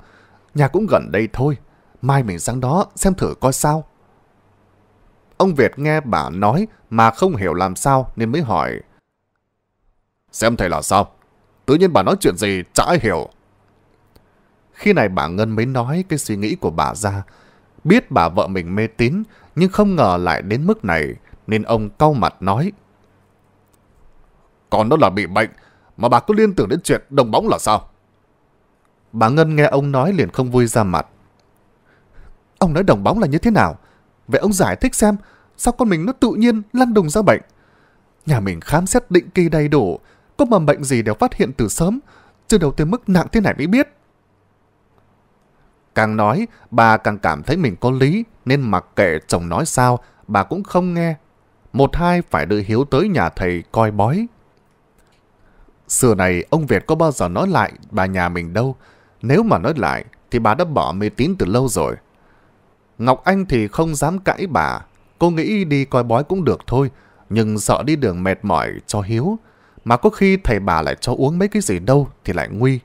Nhà cũng gần đây thôi, mai mình sang đó xem thử coi sao. Ông Việt nghe bà nói mà không hiểu làm sao nên mới hỏi. Xem thầy là sao? Tự nhiên bà nói chuyện gì chả ai hiểu. Khi này bà Ngân mới nói cái suy nghĩ của bà ra. Biết bà vợ mình mê tín nhưng không ngờ lại đến mức này nên ông cau mặt nói. Còn đó là bị bệnh mà bà cứ liên tưởng đến chuyện đồng bóng là sao? Bà Ngân nghe ông nói liền không vui ra mặt. Ông nói đồng bóng là như thế nào? Vậy ông giải thích xem, sao con mình nó tự nhiên lăn đùng ra bệnh? Nhà mình khám xét định kỳ đầy đủ, có mầm bệnh gì đều phát hiện từ sớm, chưa đầu tiên mức nặng thế này mới biết. Càng nói, bà càng cảm thấy mình có lý, nên mặc kệ chồng nói sao, bà cũng không nghe. Một hai phải đưa Hiếu tới nhà thầy coi bói, Xưa này ông Việt có bao giờ nói lại bà nhà mình đâu. Nếu mà nói lại thì bà đã bỏ mê tín từ lâu rồi. Ngọc Anh thì không dám cãi bà. Cô nghĩ đi coi bói cũng được thôi. Nhưng sợ đi đường mệt mỏi cho hiếu. Mà có khi thầy bà lại cho uống mấy cái gì đâu thì lại nguy.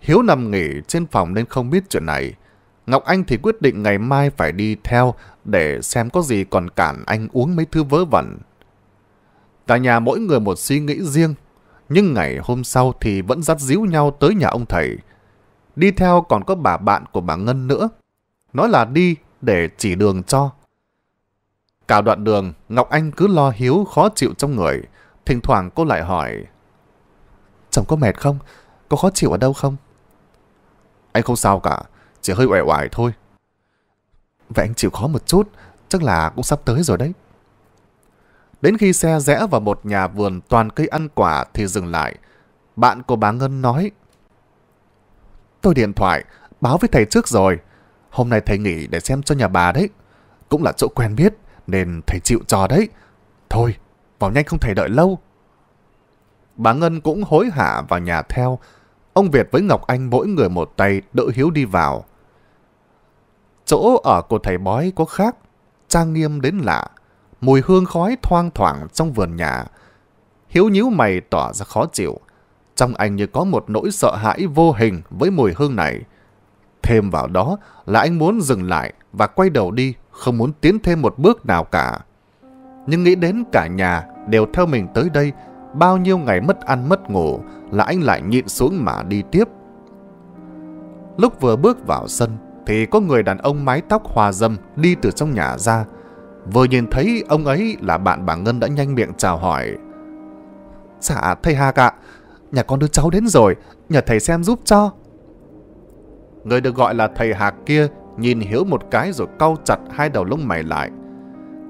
Hiếu nằm nghỉ trên phòng nên không biết chuyện này. Ngọc Anh thì quyết định ngày mai phải đi theo để xem có gì còn cản anh uống mấy thứ vớ vẩn. Tại nhà mỗi người một suy nghĩ riêng nhưng ngày hôm sau thì vẫn dắt díu nhau tới nhà ông thầy. Đi theo còn có bà bạn của bà Ngân nữa. Nói là đi để chỉ đường cho. Cả đoạn đường, Ngọc Anh cứ lo hiếu khó chịu trong người. Thỉnh thoảng cô lại hỏi. Chồng có mệt không? Có khó chịu ở đâu không? Anh không sao cả, chỉ hơi uể oải thôi. Vậy anh chịu khó một chút, chắc là cũng sắp tới rồi đấy. Đến khi xe rẽ vào một nhà vườn toàn cây ăn quả thì dừng lại. Bạn của bà Ngân nói. Tôi điện thoại, báo với thầy trước rồi. Hôm nay thầy nghỉ để xem cho nhà bà đấy. Cũng là chỗ quen biết nên thầy chịu trò đấy. Thôi, vào nhanh không thầy đợi lâu. Bà Ngân cũng hối hả vào nhà theo. Ông Việt với Ngọc Anh mỗi người một tay đỡ Hiếu đi vào. Chỗ ở của thầy bói có khác, trang nghiêm đến lạ mùi hương khói thoang thoảng trong vườn nhà. Hiếu nhíu mày tỏ ra khó chịu. Trong anh như có một nỗi sợ hãi vô hình với mùi hương này. Thêm vào đó là anh muốn dừng lại và quay đầu đi, không muốn tiến thêm một bước nào cả. Nhưng nghĩ đến cả nhà đều theo mình tới đây, bao nhiêu ngày mất ăn mất ngủ là anh lại nhịn xuống mà đi tiếp. Lúc vừa bước vào sân thì có người đàn ông mái tóc hòa dâm đi từ trong nhà ra, vừa nhìn thấy ông ấy là bạn bà Ngân đã nhanh miệng chào hỏi. Dạ thầy Hạc ạ, nhà con đứa cháu đến rồi, nhờ thầy xem giúp cho. Người được gọi là thầy Hạc kia nhìn Hiếu một cái rồi cau chặt hai đầu lông mày lại.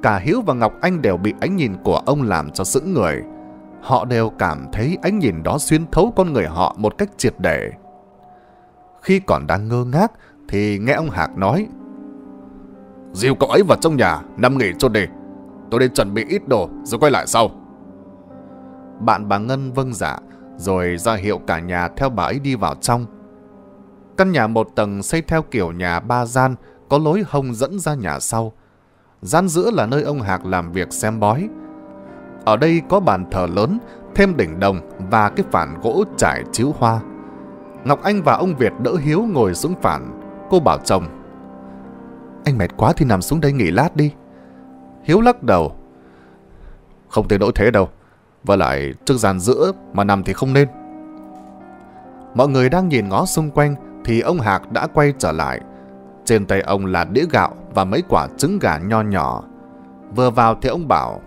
Cả Hiếu và Ngọc Anh đều bị ánh nhìn của ông làm cho sững người. Họ đều cảm thấy ánh nhìn đó xuyên thấu con người họ một cách triệt để. Khi còn đang ngơ ngác thì nghe ông Hạc nói Dìu cậu ấy vào trong nhà Nằm nghỉ chốt đi Tôi đi chuẩn bị ít đồ rồi quay lại sau Bạn bà Ngân vâng dạ Rồi ra hiệu cả nhà theo bà ấy đi vào trong Căn nhà một tầng xây theo kiểu nhà ba gian Có lối hông dẫn ra nhà sau Gian giữa là nơi ông Hạc làm việc xem bói Ở đây có bàn thờ lớn Thêm đỉnh đồng và cái phản gỗ trải chiếu hoa Ngọc Anh và ông Việt đỡ Hiếu ngồi xuống phản Cô bảo chồng anh mệt quá thì nằm xuống đây nghỉ lát đi. Hiếu lắc đầu. Không thể nỗi thế đâu. Và lại trước giàn giữa mà nằm thì không nên. Mọi người đang nhìn ngó xung quanh thì ông Hạc đã quay trở lại. Trên tay ông là đĩa gạo và mấy quả trứng gà nho nhỏ. Vừa vào thì ông bảo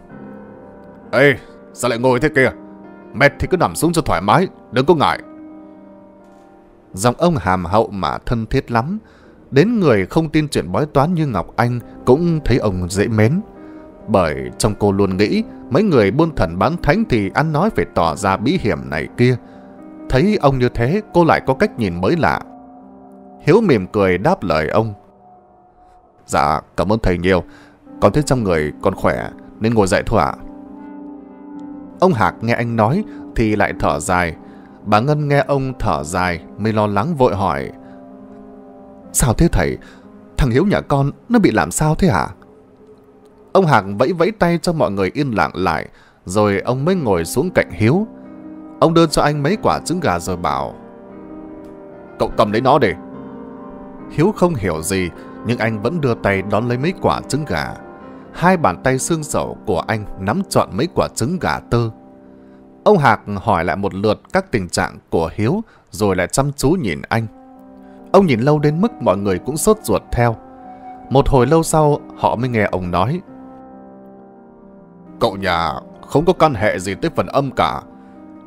Ê, sao lại ngồi thế kia Mệt thì cứ nằm xuống cho thoải mái, đừng có ngại. Giọng ông hàm hậu mà thân thiết lắm, đến người không tin chuyện bói toán như Ngọc Anh cũng thấy ông dễ mến. Bởi trong cô luôn nghĩ mấy người buôn thần bán thánh thì ăn nói phải tỏ ra bí hiểm này kia. Thấy ông như thế cô lại có cách nhìn mới lạ. Hiếu mỉm cười đáp lời ông. Dạ cảm ơn thầy nhiều, con thấy trong người còn khỏe nên ngồi dậy thôi ạ. Ông Hạc nghe anh nói thì lại thở dài. Bà Ngân nghe ông thở dài mới lo lắng vội hỏi. Sao thế thầy? Thằng Hiếu nhà con nó bị làm sao thế hả? Ông Hạc vẫy vẫy tay cho mọi người yên lặng lại, rồi ông mới ngồi xuống cạnh Hiếu. Ông đưa cho anh mấy quả trứng gà rồi bảo Cậu cầm lấy nó đi Hiếu không hiểu gì Nhưng anh vẫn đưa tay đón lấy mấy quả trứng gà Hai bàn tay xương sầu của anh nắm trọn mấy quả trứng gà tơ Ông Hạc hỏi lại một lượt các tình trạng của Hiếu Rồi lại chăm chú nhìn anh Ông nhìn lâu đến mức mọi người cũng sốt ruột theo. Một hồi lâu sau, họ mới nghe ông nói. Cậu nhà không có căn hệ gì tới phần âm cả,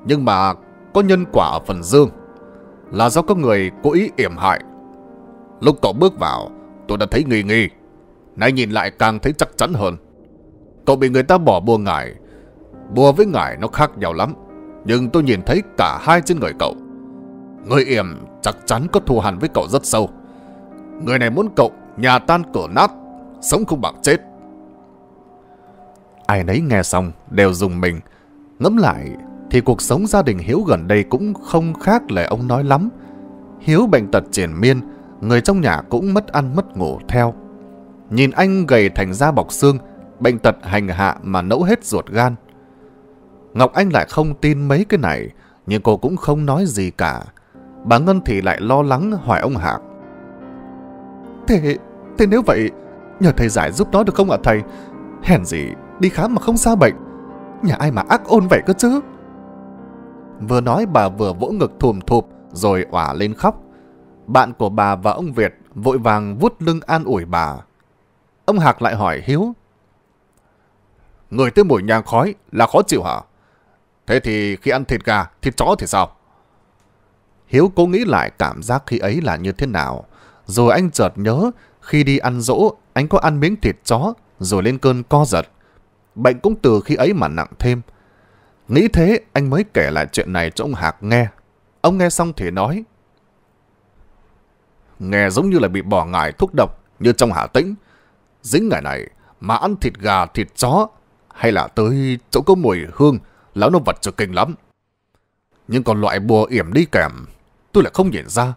nhưng mà có nhân quả ở phần dương, là do có người cố ý yểm hại. Lúc cậu bước vào, tôi đã thấy nghi nghi, nay nhìn lại càng thấy chắc chắn hơn. Cậu bị người ta bỏ bùa ngải, bùa với ngải nó khác nhau lắm, nhưng tôi nhìn thấy cả hai trên người cậu. Người yểm chắc chắn có thù hằn với cậu rất sâu. Người này muốn cậu nhà tan cửa nát, sống không bằng chết. Ai nấy nghe xong đều dùng mình. Ngẫm lại thì cuộc sống gia đình Hiếu gần đây cũng không khác lời ông nói lắm. Hiếu bệnh tật triển miên, người trong nhà cũng mất ăn mất ngủ theo. Nhìn anh gầy thành da bọc xương, bệnh tật hành hạ mà nẫu hết ruột gan. Ngọc Anh lại không tin mấy cái này, nhưng cô cũng không nói gì cả bà Ngân thì lại lo lắng hỏi ông Hạc. Thế, thế nếu vậy, nhờ thầy giải giúp nó được không ạ thầy? Hèn gì, đi khám mà không sao bệnh. Nhà ai mà ác ôn vậy cơ chứ? Vừa nói bà vừa vỗ ngực thùm thụp rồi òa lên khóc. Bạn của bà và ông Việt vội vàng vuốt lưng an ủi bà. Ông Hạc lại hỏi Hiếu. Người tới mùi nhang khói là khó chịu hả? Thế thì khi ăn thịt gà, thịt chó thì sao? Hiếu cố nghĩ lại cảm giác khi ấy là như thế nào. Rồi anh chợt nhớ, khi đi ăn dỗ, anh có ăn miếng thịt chó, rồi lên cơn co giật. Bệnh cũng từ khi ấy mà nặng thêm. Nghĩ thế, anh mới kể lại chuyện này cho ông Hạc nghe. Ông nghe xong thì nói. Nghe giống như là bị bỏ ngải thuốc độc, như trong hạ Tĩnh. Dính ngày này, mà ăn thịt gà, thịt chó, hay là tới chỗ có mùi hương, lão nó vật cho kinh lắm. Nhưng còn loại bùa yểm đi kèm tôi lại không nhận ra.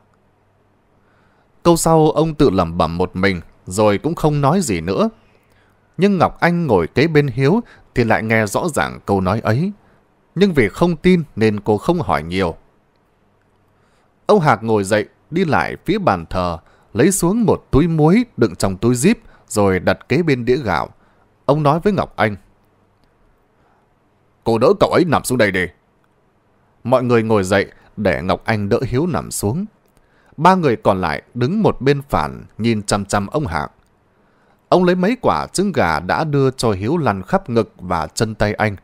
Câu sau ông tự lẩm bẩm một mình, rồi cũng không nói gì nữa. Nhưng Ngọc Anh ngồi kế bên Hiếu thì lại nghe rõ ràng câu nói ấy. Nhưng vì không tin nên cô không hỏi nhiều. Ông Hạc ngồi dậy, đi lại phía bàn thờ, lấy xuống một túi muối đựng trong túi zip rồi đặt kế bên đĩa gạo. Ông nói với Ngọc Anh. Cô đỡ cậu ấy nằm xuống đây đi. Mọi người ngồi dậy, để Ngọc Anh đỡ Hiếu nằm xuống. Ba người còn lại đứng một bên phản nhìn chăm chăm ông Hạc. Ông lấy mấy quả trứng gà đã đưa cho Hiếu lăn khắp ngực và chân tay anh.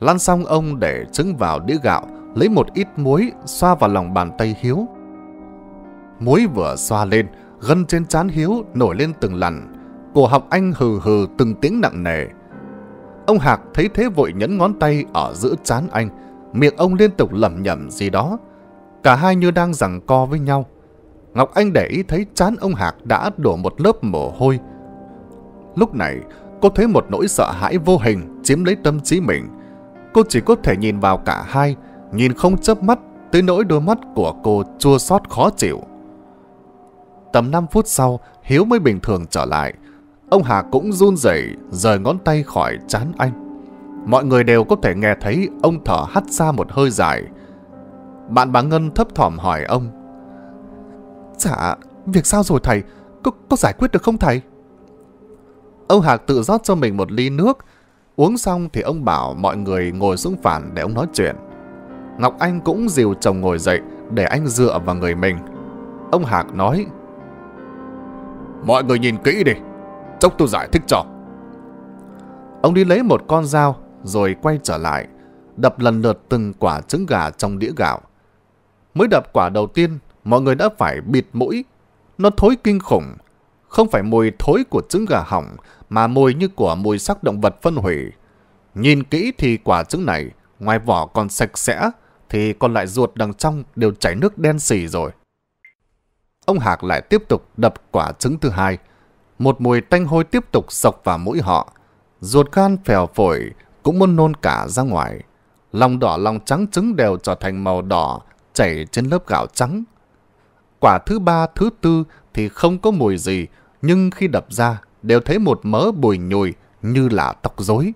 Lăn xong ông để trứng vào đĩa gạo, lấy một ít muối xoa vào lòng bàn tay Hiếu. Muối vừa xoa lên, gân trên trán Hiếu nổi lên từng lần. Cổ học anh hừ hừ từng tiếng nặng nề. Ông Hạc thấy thế vội nhấn ngón tay ở giữa trán anh, miệng ông liên tục lẩm nhẩm gì đó. Cả hai như đang giằng co với nhau. Ngọc Anh để ý thấy chán ông Hạc đã đổ một lớp mồ hôi. Lúc này, cô thấy một nỗi sợ hãi vô hình chiếm lấy tâm trí mình. Cô chỉ có thể nhìn vào cả hai, nhìn không chớp mắt tới nỗi đôi mắt của cô chua xót khó chịu. Tầm 5 phút sau, Hiếu mới bình thường trở lại. Ông Hà cũng run rẩy rời ngón tay khỏi chán anh mọi người đều có thể nghe thấy ông thở hắt ra một hơi dài. Bạn bà Ngân thấp thỏm hỏi ông. Dạ, việc sao rồi thầy? Có, có giải quyết được không thầy? Ông Hạc tự rót cho mình một ly nước. Uống xong thì ông bảo mọi người ngồi xuống phản để ông nói chuyện. Ngọc Anh cũng dìu chồng ngồi dậy để anh dựa vào người mình. Ông Hạc nói. Mọi người nhìn kỹ đi, chốc tôi giải thích cho. Ông đi lấy một con dao rồi quay trở lại, đập lần lượt từng quả trứng gà trong đĩa gạo. Mới đập quả đầu tiên, mọi người đã phải bịt mũi. Nó thối kinh khủng, không phải mùi thối của trứng gà hỏng mà mùi như của mùi sắc động vật phân hủy. Nhìn kỹ thì quả trứng này, ngoài vỏ còn sạch sẽ, thì còn lại ruột đằng trong đều chảy nước đen xì rồi. Ông Hạc lại tiếp tục đập quả trứng thứ hai. Một mùi tanh hôi tiếp tục sọc vào mũi họ. Ruột gan phèo phổi, cũng muốn nôn cả ra ngoài. Lòng đỏ lòng trắng trứng đều trở thành màu đỏ, chảy trên lớp gạo trắng. Quả thứ ba, thứ tư thì không có mùi gì, nhưng khi đập ra đều thấy một mớ bùi nhùi như là tóc rối.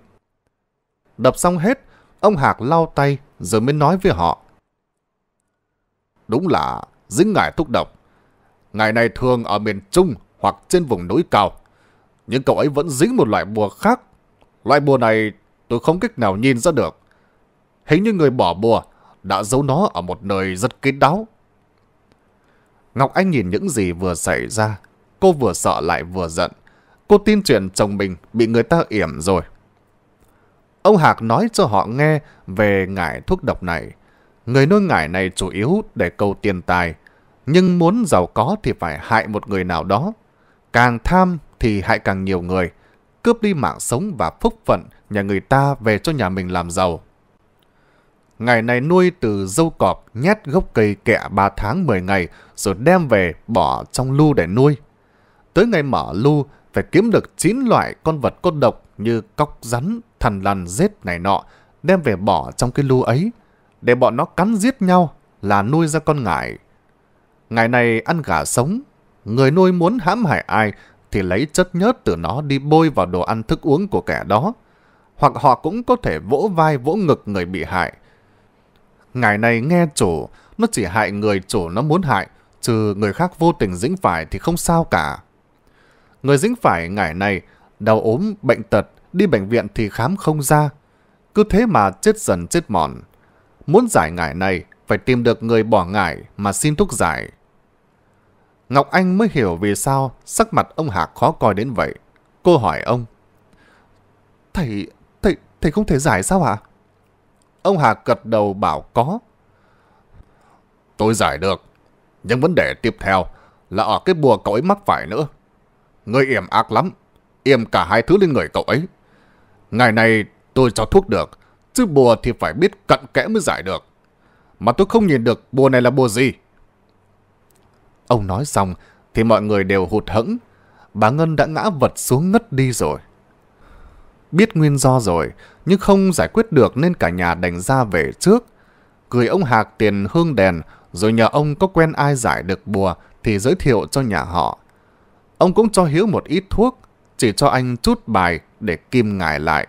Đập xong hết, ông Hạc lau tay rồi mới nói với họ. Đúng là dính ngải thuốc độc. Ngày này thường ở miền Trung hoặc trên vùng núi cao. Nhưng cậu ấy vẫn dính một loại bùa khác. Loại bùa này tôi không cách nào nhìn ra được. Hình như người bỏ bùa đã giấu nó ở một nơi rất kín đáo. Ngọc Anh nhìn những gì vừa xảy ra, cô vừa sợ lại vừa giận. Cô tin chuyện chồng mình bị người ta yểm rồi. Ông Hạc nói cho họ nghe về ngải thuốc độc này. Người nuôi ngải này chủ yếu để cầu tiền tài, nhưng muốn giàu có thì phải hại một người nào đó. Càng tham thì hại càng nhiều người, cướp đi mạng sống và phúc phận nhà người ta về cho nhà mình làm giàu. Ngày này nuôi từ dâu cọp nhét gốc cây kẹ 3 tháng 10 ngày rồi đem về bỏ trong lu để nuôi. Tới ngày mở lu phải kiếm được 9 loại con vật cốt độc như cóc rắn, thằn lằn, rết này nọ đem về bỏ trong cái lu ấy để bọn nó cắn giết nhau là nuôi ra con ngải. Ngày này ăn gà sống, người nuôi muốn hãm hại ai thì lấy chất nhớt từ nó đi bôi vào đồ ăn thức uống của kẻ đó hoặc họ cũng có thể vỗ vai vỗ ngực người bị hại. Ngày này nghe chủ, nó chỉ hại người chủ nó muốn hại, trừ người khác vô tình dính phải thì không sao cả. Người dính phải ngày này, đau ốm, bệnh tật, đi bệnh viện thì khám không ra. Cứ thế mà chết dần chết mòn. Muốn giải ngải này, phải tìm được người bỏ ngải mà xin thuốc giải. Ngọc Anh mới hiểu vì sao sắc mặt ông Hạc khó coi đến vậy. Cô hỏi ông. Thầy, Thầy không thể giải sao hả? Ông Hà gật đầu bảo có. Tôi giải được. Nhưng vấn đề tiếp theo là ở cái bùa cậu ấy mắc phải nữa. Người yểm ác lắm. Yểm cả hai thứ lên người cậu ấy. Ngày này tôi cho thuốc được. Chứ bùa thì phải biết cận kẽ mới giải được. Mà tôi không nhìn được bùa này là bùa gì. Ông nói xong thì mọi người đều hụt hẫng. Bà Ngân đã ngã vật xuống ngất đi rồi. Biết nguyên do rồi, nhưng không giải quyết được nên cả nhà đành ra về trước. Gửi ông Hạc tiền hương đèn, rồi nhờ ông có quen ai giải được bùa thì giới thiệu cho nhà họ. Ông cũng cho Hiếu một ít thuốc, chỉ cho anh chút bài để kim ngài lại.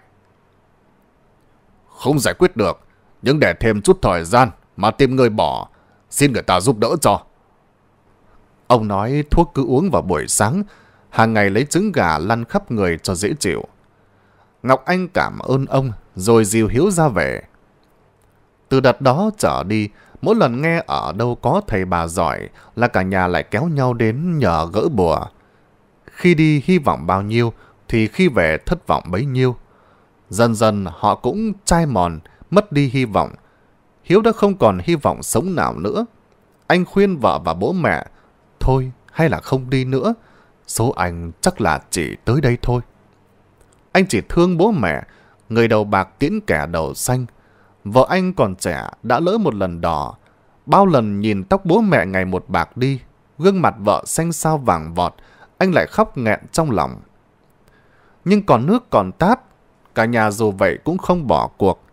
Không giải quyết được, nhưng để thêm chút thời gian mà tìm người bỏ, xin người ta giúp đỡ cho. Ông nói thuốc cứ uống vào buổi sáng, hàng ngày lấy trứng gà lăn khắp người cho dễ chịu. Ngọc Anh cảm ơn ông, rồi dìu Hiếu ra về. Từ đặt đó trở đi, mỗi lần nghe ở đâu có thầy bà giỏi là cả nhà lại kéo nhau đến nhờ gỡ bùa. Khi đi hy vọng bao nhiêu thì khi về thất vọng bấy nhiêu. Dần dần họ cũng chai mòn, mất đi hy vọng. Hiếu đã không còn hy vọng sống nào nữa. Anh khuyên vợ và bố mẹ, thôi hay là không đi nữa, số anh chắc là chỉ tới đây thôi. Anh chỉ thương bố mẹ, người đầu bạc tiễn kẻ đầu xanh. Vợ anh còn trẻ, đã lỡ một lần đỏ. Bao lần nhìn tóc bố mẹ ngày một bạc đi, gương mặt vợ xanh sao vàng vọt, anh lại khóc nghẹn trong lòng. Nhưng còn nước còn tát, cả nhà dù vậy cũng không bỏ cuộc.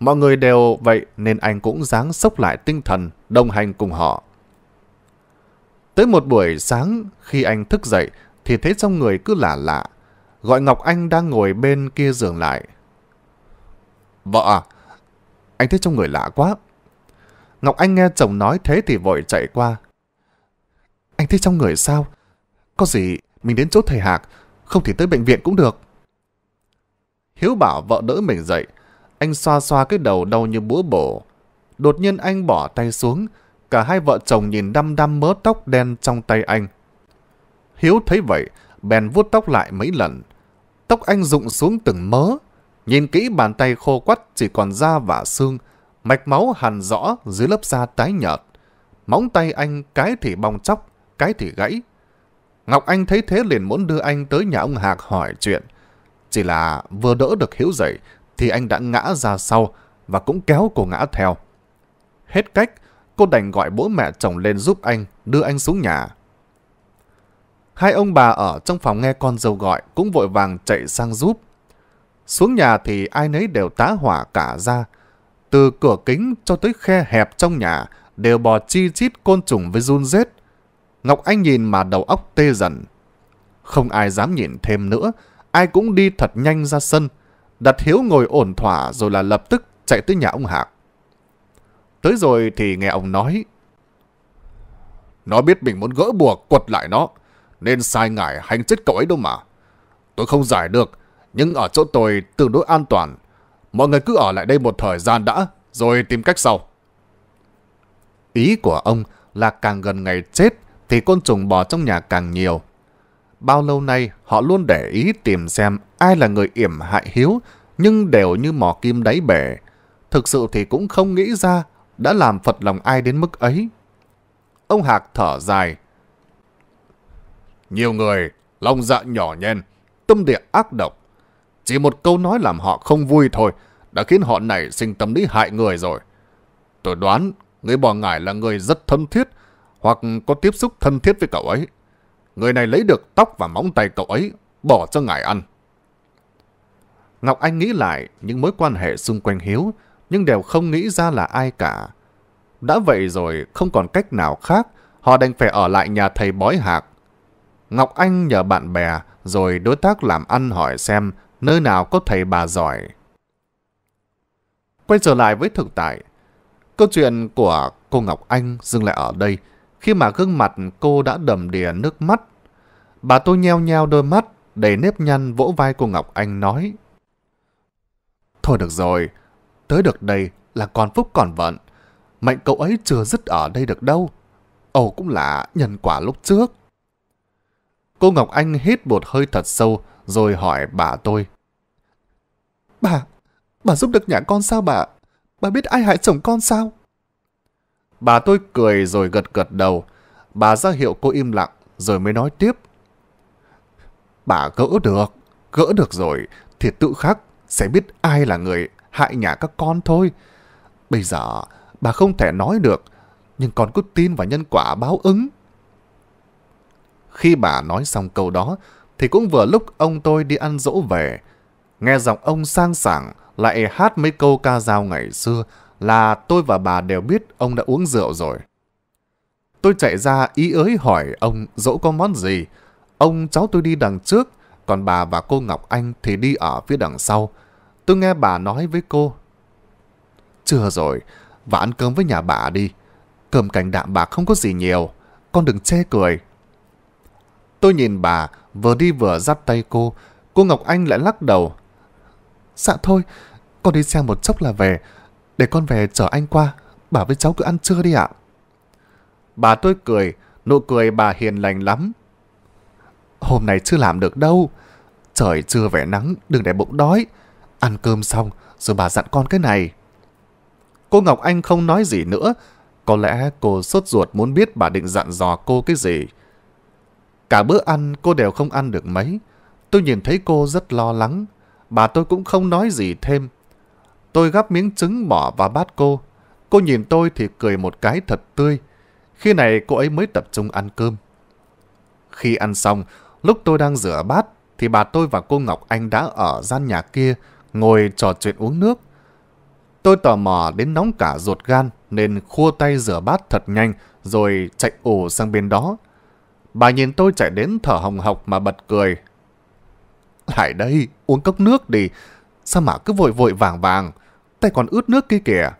Mọi người đều vậy nên anh cũng dáng sốc lại tinh thần, đồng hành cùng họ. Tới một buổi sáng, khi anh thức dậy thì thấy trong người cứ lạ lạ gọi Ngọc Anh đang ngồi bên kia giường lại. Vợ à, anh thấy trong người lạ quá. Ngọc Anh nghe chồng nói thế thì vội chạy qua. Anh thấy trong người sao? Có gì mình đến chỗ thầy Hạc, không thì tới bệnh viện cũng được. Hiếu bảo vợ đỡ mình dậy, anh xoa xoa cái đầu đau như búa bổ. Đột nhiên anh bỏ tay xuống, cả hai vợ chồng nhìn đăm đăm mớ tóc đen trong tay anh. Hiếu thấy vậy, bèn vuốt tóc lại mấy lần. Tóc anh rụng xuống từng mớ. Nhìn kỹ bàn tay khô quắt chỉ còn da và xương. Mạch máu hàn rõ dưới lớp da tái nhợt. Móng tay anh cái thì bong chóc, cái thì gãy. Ngọc Anh thấy thế liền muốn đưa anh tới nhà ông Hạc hỏi chuyện. Chỉ là vừa đỡ được Hiếu dậy thì anh đã ngã ra sau và cũng kéo cô ngã theo. Hết cách, cô đành gọi bố mẹ chồng lên giúp anh, đưa anh xuống nhà. Hai ông bà ở trong phòng nghe con dâu gọi cũng vội vàng chạy sang giúp. Xuống nhà thì ai nấy đều tá hỏa cả ra. Từ cửa kính cho tới khe hẹp trong nhà đều bò chi chít côn trùng với run rết. Ngọc Anh nhìn mà đầu óc tê dần. Không ai dám nhìn thêm nữa, ai cũng đi thật nhanh ra sân. Đặt Hiếu ngồi ổn thỏa rồi là lập tức chạy tới nhà ông Hạc. Tới rồi thì nghe ông nói. Nó biết mình muốn gỡ bùa quật lại nó nên sai ngại hành chết cậu ấy đâu mà. Tôi không giải được, nhưng ở chỗ tôi tương đối an toàn. Mọi người cứ ở lại đây một thời gian đã, rồi tìm cách sau. Ý của ông là càng gần ngày chết thì côn trùng bò trong nhà càng nhiều. Bao lâu nay họ luôn để ý tìm xem ai là người yểm hại hiếu, nhưng đều như mò kim đáy bể. Thực sự thì cũng không nghĩ ra đã làm phật lòng ai đến mức ấy. Ông Hạc thở dài, nhiều người, lòng dạ nhỏ nhen, tâm địa ác độc. Chỉ một câu nói làm họ không vui thôi đã khiến họ nảy sinh tâm lý hại người rồi. Tôi đoán người bỏ ngải là người rất thân thiết hoặc có tiếp xúc thân thiết với cậu ấy. Người này lấy được tóc và móng tay cậu ấy bỏ cho ngải ăn. Ngọc Anh nghĩ lại những mối quan hệ xung quanh Hiếu nhưng đều không nghĩ ra là ai cả. Đã vậy rồi không còn cách nào khác họ đành phải ở lại nhà thầy bói hạc Ngọc Anh nhờ bạn bè rồi đối tác làm ăn hỏi xem nơi nào có thầy bà giỏi. Quay trở lại với thực tại, câu chuyện của cô Ngọc Anh dừng lại ở đây khi mà gương mặt cô đã đầm đìa nước mắt. Bà tôi nheo nheo đôi mắt, đầy nếp nhăn vỗ vai cô Ngọc Anh nói. Thôi được rồi, tới được đây là còn phúc còn vận. Mệnh cậu ấy chưa dứt ở đây được đâu. Ồ cũng là nhân quả lúc trước. Cô Ngọc Anh hít một hơi thật sâu rồi hỏi bà tôi. Bà, bà giúp được nhà con sao bà? Bà biết ai hại chồng con sao? Bà tôi cười rồi gật gật đầu. Bà ra hiệu cô im lặng rồi mới nói tiếp. Bà gỡ được, gỡ được rồi thì tự khắc sẽ biết ai là người hại nhà các con thôi. Bây giờ bà không thể nói được, nhưng còn cứ tin vào nhân quả báo ứng khi bà nói xong câu đó, thì cũng vừa lúc ông tôi đi ăn dỗ về. Nghe giọng ông sang sảng, lại hát mấy câu ca dao ngày xưa là tôi và bà đều biết ông đã uống rượu rồi. Tôi chạy ra ý ới hỏi ông dỗ có món gì. Ông cháu tôi đi đằng trước, còn bà và cô Ngọc Anh thì đi ở phía đằng sau. Tôi nghe bà nói với cô. Chưa rồi, và ăn cơm với nhà bà đi. Cơm cành đạm bạc không có gì nhiều. Con đừng chê cười, Tôi nhìn bà, vừa đi vừa dắt tay cô. Cô Ngọc Anh lại lắc đầu. Dạ thôi, con đi xe một chốc là về. Để con về chở anh qua. Bà với cháu cứ ăn trưa đi ạ. Bà tôi cười, nụ cười bà hiền lành lắm. Hôm nay chưa làm được đâu. Trời chưa vẻ nắng, đừng để bụng đói. Ăn cơm xong, rồi bà dặn con cái này. Cô Ngọc Anh không nói gì nữa. Có lẽ cô sốt ruột muốn biết bà định dặn dò cô cái gì. Cả bữa ăn cô đều không ăn được mấy. Tôi nhìn thấy cô rất lo lắng. Bà tôi cũng không nói gì thêm. Tôi gắp miếng trứng bỏ vào bát cô. Cô nhìn tôi thì cười một cái thật tươi. Khi này cô ấy mới tập trung ăn cơm. Khi ăn xong, lúc tôi đang rửa bát, thì bà tôi và cô Ngọc Anh đã ở gian nhà kia, ngồi trò chuyện uống nước. Tôi tò mò đến nóng cả ruột gan, nên khua tay rửa bát thật nhanh, rồi chạy ổ sang bên đó. Bà nhìn tôi chạy đến thở hồng hộc mà bật cười. Lại đây, uống cốc nước đi. Sao mà cứ vội vội vàng vàng, tay còn ướt nước kia kìa.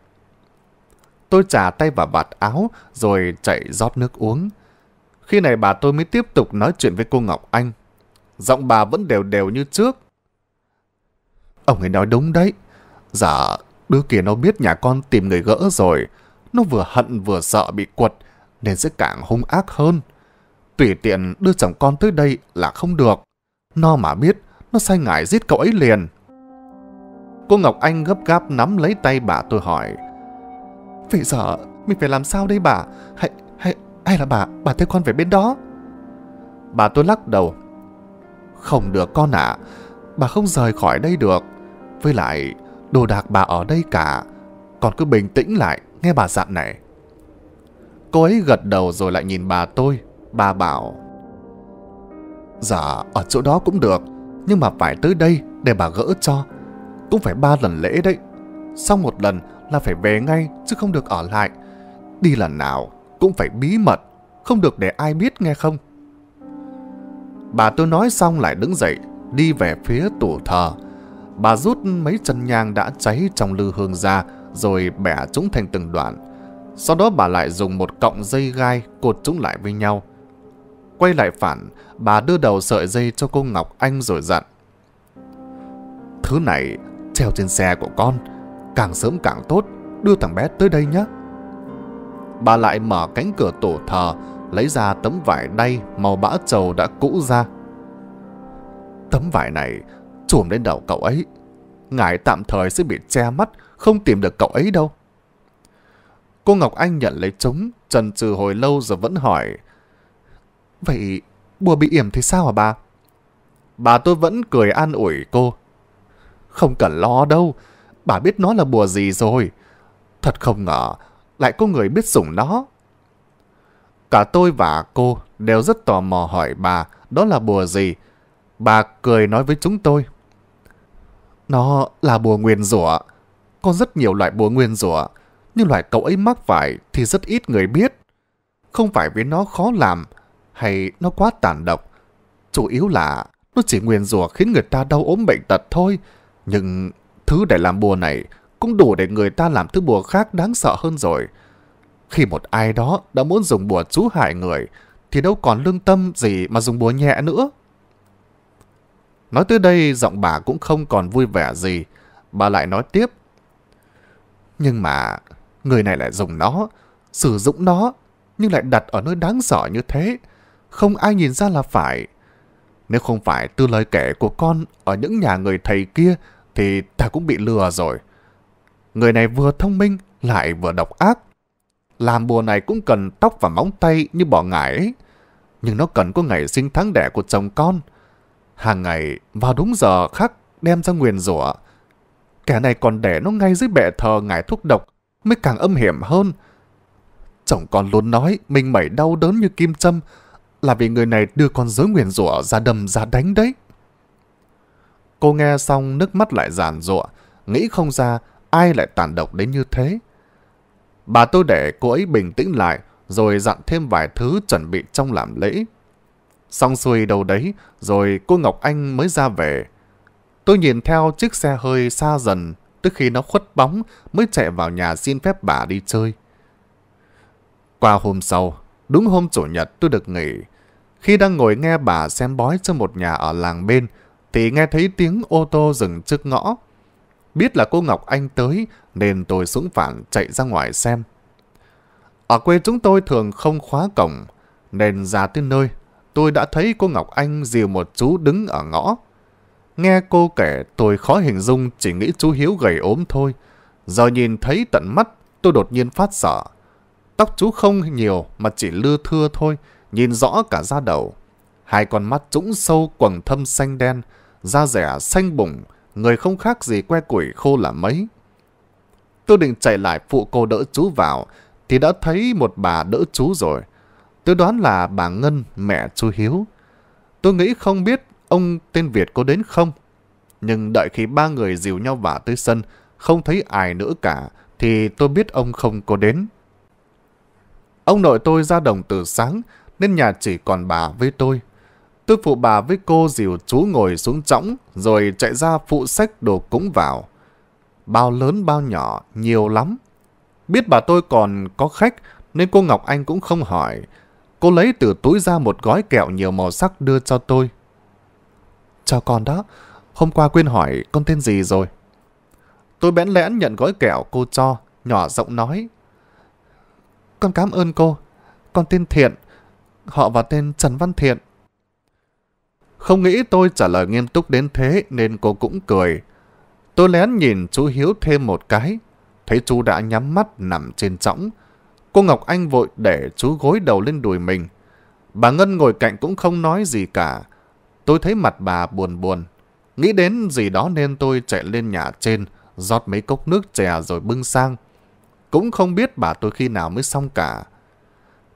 Tôi trả tay vào vạt áo rồi chạy rót nước uống. Khi này bà tôi mới tiếp tục nói chuyện với cô Ngọc Anh. Giọng bà vẫn đều đều như trước. Ông ấy nói đúng đấy. Dạ, đứa kia nó biết nhà con tìm người gỡ rồi. Nó vừa hận vừa sợ bị quật nên sẽ càng hung ác hơn tùy tiện đưa chồng con tới đây là không được. nó mà biết, nó sai ngại giết cậu ấy liền. Cô Ngọc Anh gấp gáp nắm lấy tay bà tôi hỏi. Vậy giờ, mình phải làm sao đây bà? Hay, hay, hay là bà, bà theo con về bên đó? Bà tôi lắc đầu. Không được con ạ, à, bà không rời khỏi đây được. Với lại, đồ đạc bà ở đây cả. Con cứ bình tĩnh lại, nghe bà dặn này. Cô ấy gật đầu rồi lại nhìn bà tôi, Bà bảo Dạ ở chỗ đó cũng được Nhưng mà phải tới đây để bà gỡ cho Cũng phải ba lần lễ đấy Sau một lần là phải về ngay Chứ không được ở lại Đi lần nào cũng phải bí mật Không được để ai biết nghe không Bà tôi nói xong lại đứng dậy Đi về phía tủ thờ Bà rút mấy chân nhang đã cháy trong lư hương ra Rồi bẻ chúng thành từng đoạn Sau đó bà lại dùng một cọng dây gai Cột chúng lại với nhau Quay lại phản, bà đưa đầu sợi dây cho cô Ngọc Anh rồi dặn. Thứ này treo trên xe của con, càng sớm càng tốt, đưa thằng bé tới đây nhé. Bà lại mở cánh cửa tổ thờ, lấy ra tấm vải đay màu bã trầu đã cũ ra. Tấm vải này trùm lên đầu cậu ấy, ngài tạm thời sẽ bị che mắt, không tìm được cậu ấy đâu. Cô Ngọc Anh nhận lấy chúng, trần trừ hồi lâu rồi vẫn hỏi. Vậy bùa bị yểm thì sao hả bà? Bà tôi vẫn cười an ủi cô. Không cần lo đâu, bà biết nó là bùa gì rồi. Thật không ngờ, lại có người biết dùng nó. Cả tôi và cô đều rất tò mò hỏi bà đó là bùa gì. Bà cười nói với chúng tôi. Nó là bùa nguyên rủa. Có rất nhiều loại bùa nguyên rủa, nhưng loại cậu ấy mắc phải thì rất ít người biết. Không phải vì nó khó làm, hay nó quá tàn độc. Chủ yếu là nó chỉ nguyên rùa khiến người ta đau ốm bệnh tật thôi. Nhưng thứ để làm bùa này cũng đủ để người ta làm thứ bùa khác đáng sợ hơn rồi. Khi một ai đó đã muốn dùng bùa chú hại người, thì đâu còn lương tâm gì mà dùng bùa nhẹ nữa. Nói tới đây giọng bà cũng không còn vui vẻ gì. Bà lại nói tiếp. Nhưng mà người này lại dùng nó, sử dụng nó, nhưng lại đặt ở nơi đáng sợ như thế không ai nhìn ra là phải. Nếu không phải từ lời kể của con ở những nhà người thầy kia thì ta cũng bị lừa rồi. Người này vừa thông minh lại vừa độc ác. Làm bùa này cũng cần tóc và móng tay như bỏ ngải ấy. Nhưng nó cần có ngày sinh tháng đẻ của chồng con. Hàng ngày vào đúng giờ khắc đem ra nguyền rủa Kẻ này còn để nó ngay dưới bệ thờ ngải thuốc độc mới càng âm hiểm hơn. Chồng con luôn nói mình mẩy đau đớn như kim châm là vì người này đưa con giới nguyền rủa ra đầm ra đánh đấy. Cô nghe xong nước mắt lại giàn rụa, nghĩ không ra ai lại tàn độc đến như thế. Bà tôi để cô ấy bình tĩnh lại, rồi dặn thêm vài thứ chuẩn bị trong làm lễ. Xong xuôi đầu đấy, rồi cô Ngọc Anh mới ra về. Tôi nhìn theo chiếc xe hơi xa dần, tới khi nó khuất bóng mới chạy vào nhà xin phép bà đi chơi. Qua hôm sau, đúng hôm chủ nhật tôi được nghỉ, khi đang ngồi nghe bà xem bói cho một nhà ở làng bên, thì nghe thấy tiếng ô tô dừng trước ngõ. Biết là cô Ngọc Anh tới, nên tôi xuống phản chạy ra ngoài xem. Ở quê chúng tôi thường không khóa cổng, nên ra tới nơi, tôi đã thấy cô Ngọc Anh dìu một chú đứng ở ngõ. Nghe cô kể tôi khó hình dung chỉ nghĩ chú Hiếu gầy ốm thôi. Giờ nhìn thấy tận mắt tôi đột nhiên phát sợ. Tóc chú không nhiều mà chỉ lưa thưa thôi, nhìn rõ cả da đầu. Hai con mắt trũng sâu quầng thâm xanh đen, da rẻ xanh bụng, người không khác gì que củi khô là mấy. Tôi định chạy lại phụ cô đỡ chú vào, thì đã thấy một bà đỡ chú rồi. Tôi đoán là bà Ngân, mẹ chú Hiếu. Tôi nghĩ không biết ông tên Việt có đến không. Nhưng đợi khi ba người dìu nhau vào tới sân, không thấy ai nữa cả, thì tôi biết ông không có đến. Ông nội tôi ra đồng từ sáng, nên nhà chỉ còn bà với tôi. Tôi phụ bà với cô dìu chú ngồi xuống trõng, rồi chạy ra phụ sách đồ cúng vào. Bao lớn bao nhỏ, nhiều lắm. Biết bà tôi còn có khách, nên cô Ngọc Anh cũng không hỏi. Cô lấy từ túi ra một gói kẹo nhiều màu sắc đưa cho tôi. Chào con đó, hôm qua quên hỏi con tên gì rồi? Tôi bẽn lẽn nhận gói kẹo cô cho, nhỏ giọng nói. Con cảm ơn cô, con tên Thiện, họ và tên Trần Văn Thiện. Không nghĩ tôi trả lời nghiêm túc đến thế nên cô cũng cười. Tôi lén nhìn chú Hiếu thêm một cái, thấy chú đã nhắm mắt nằm trên trõng. Cô Ngọc Anh vội để chú gối đầu lên đùi mình. Bà Ngân ngồi cạnh cũng không nói gì cả. Tôi thấy mặt bà buồn buồn. Nghĩ đến gì đó nên tôi chạy lên nhà trên, rót mấy cốc nước chè rồi bưng sang. Cũng không biết bà tôi khi nào mới xong cả.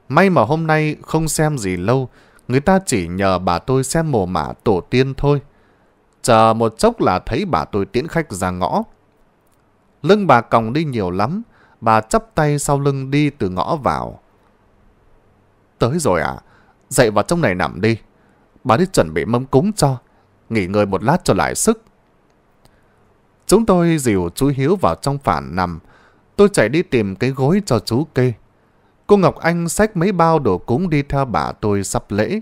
May mà hôm nay không xem gì lâu, người ta chỉ nhờ bà tôi xem mồ mả tổ tiên thôi. Chờ một chốc là thấy bà tôi tiễn khách ra ngõ. Lưng bà còng đi nhiều lắm, bà chắp tay sau lưng đi từ ngõ vào. Tới rồi à, dậy vào trong này nằm đi. Bà đi chuẩn bị mâm cúng cho, nghỉ ngơi một lát cho lại sức. Chúng tôi dìu chú Hiếu vào trong phản nằm, tôi chạy đi tìm cái gối cho chú kê. Cô Ngọc Anh xách mấy bao đồ cúng đi theo bà tôi sắp lễ.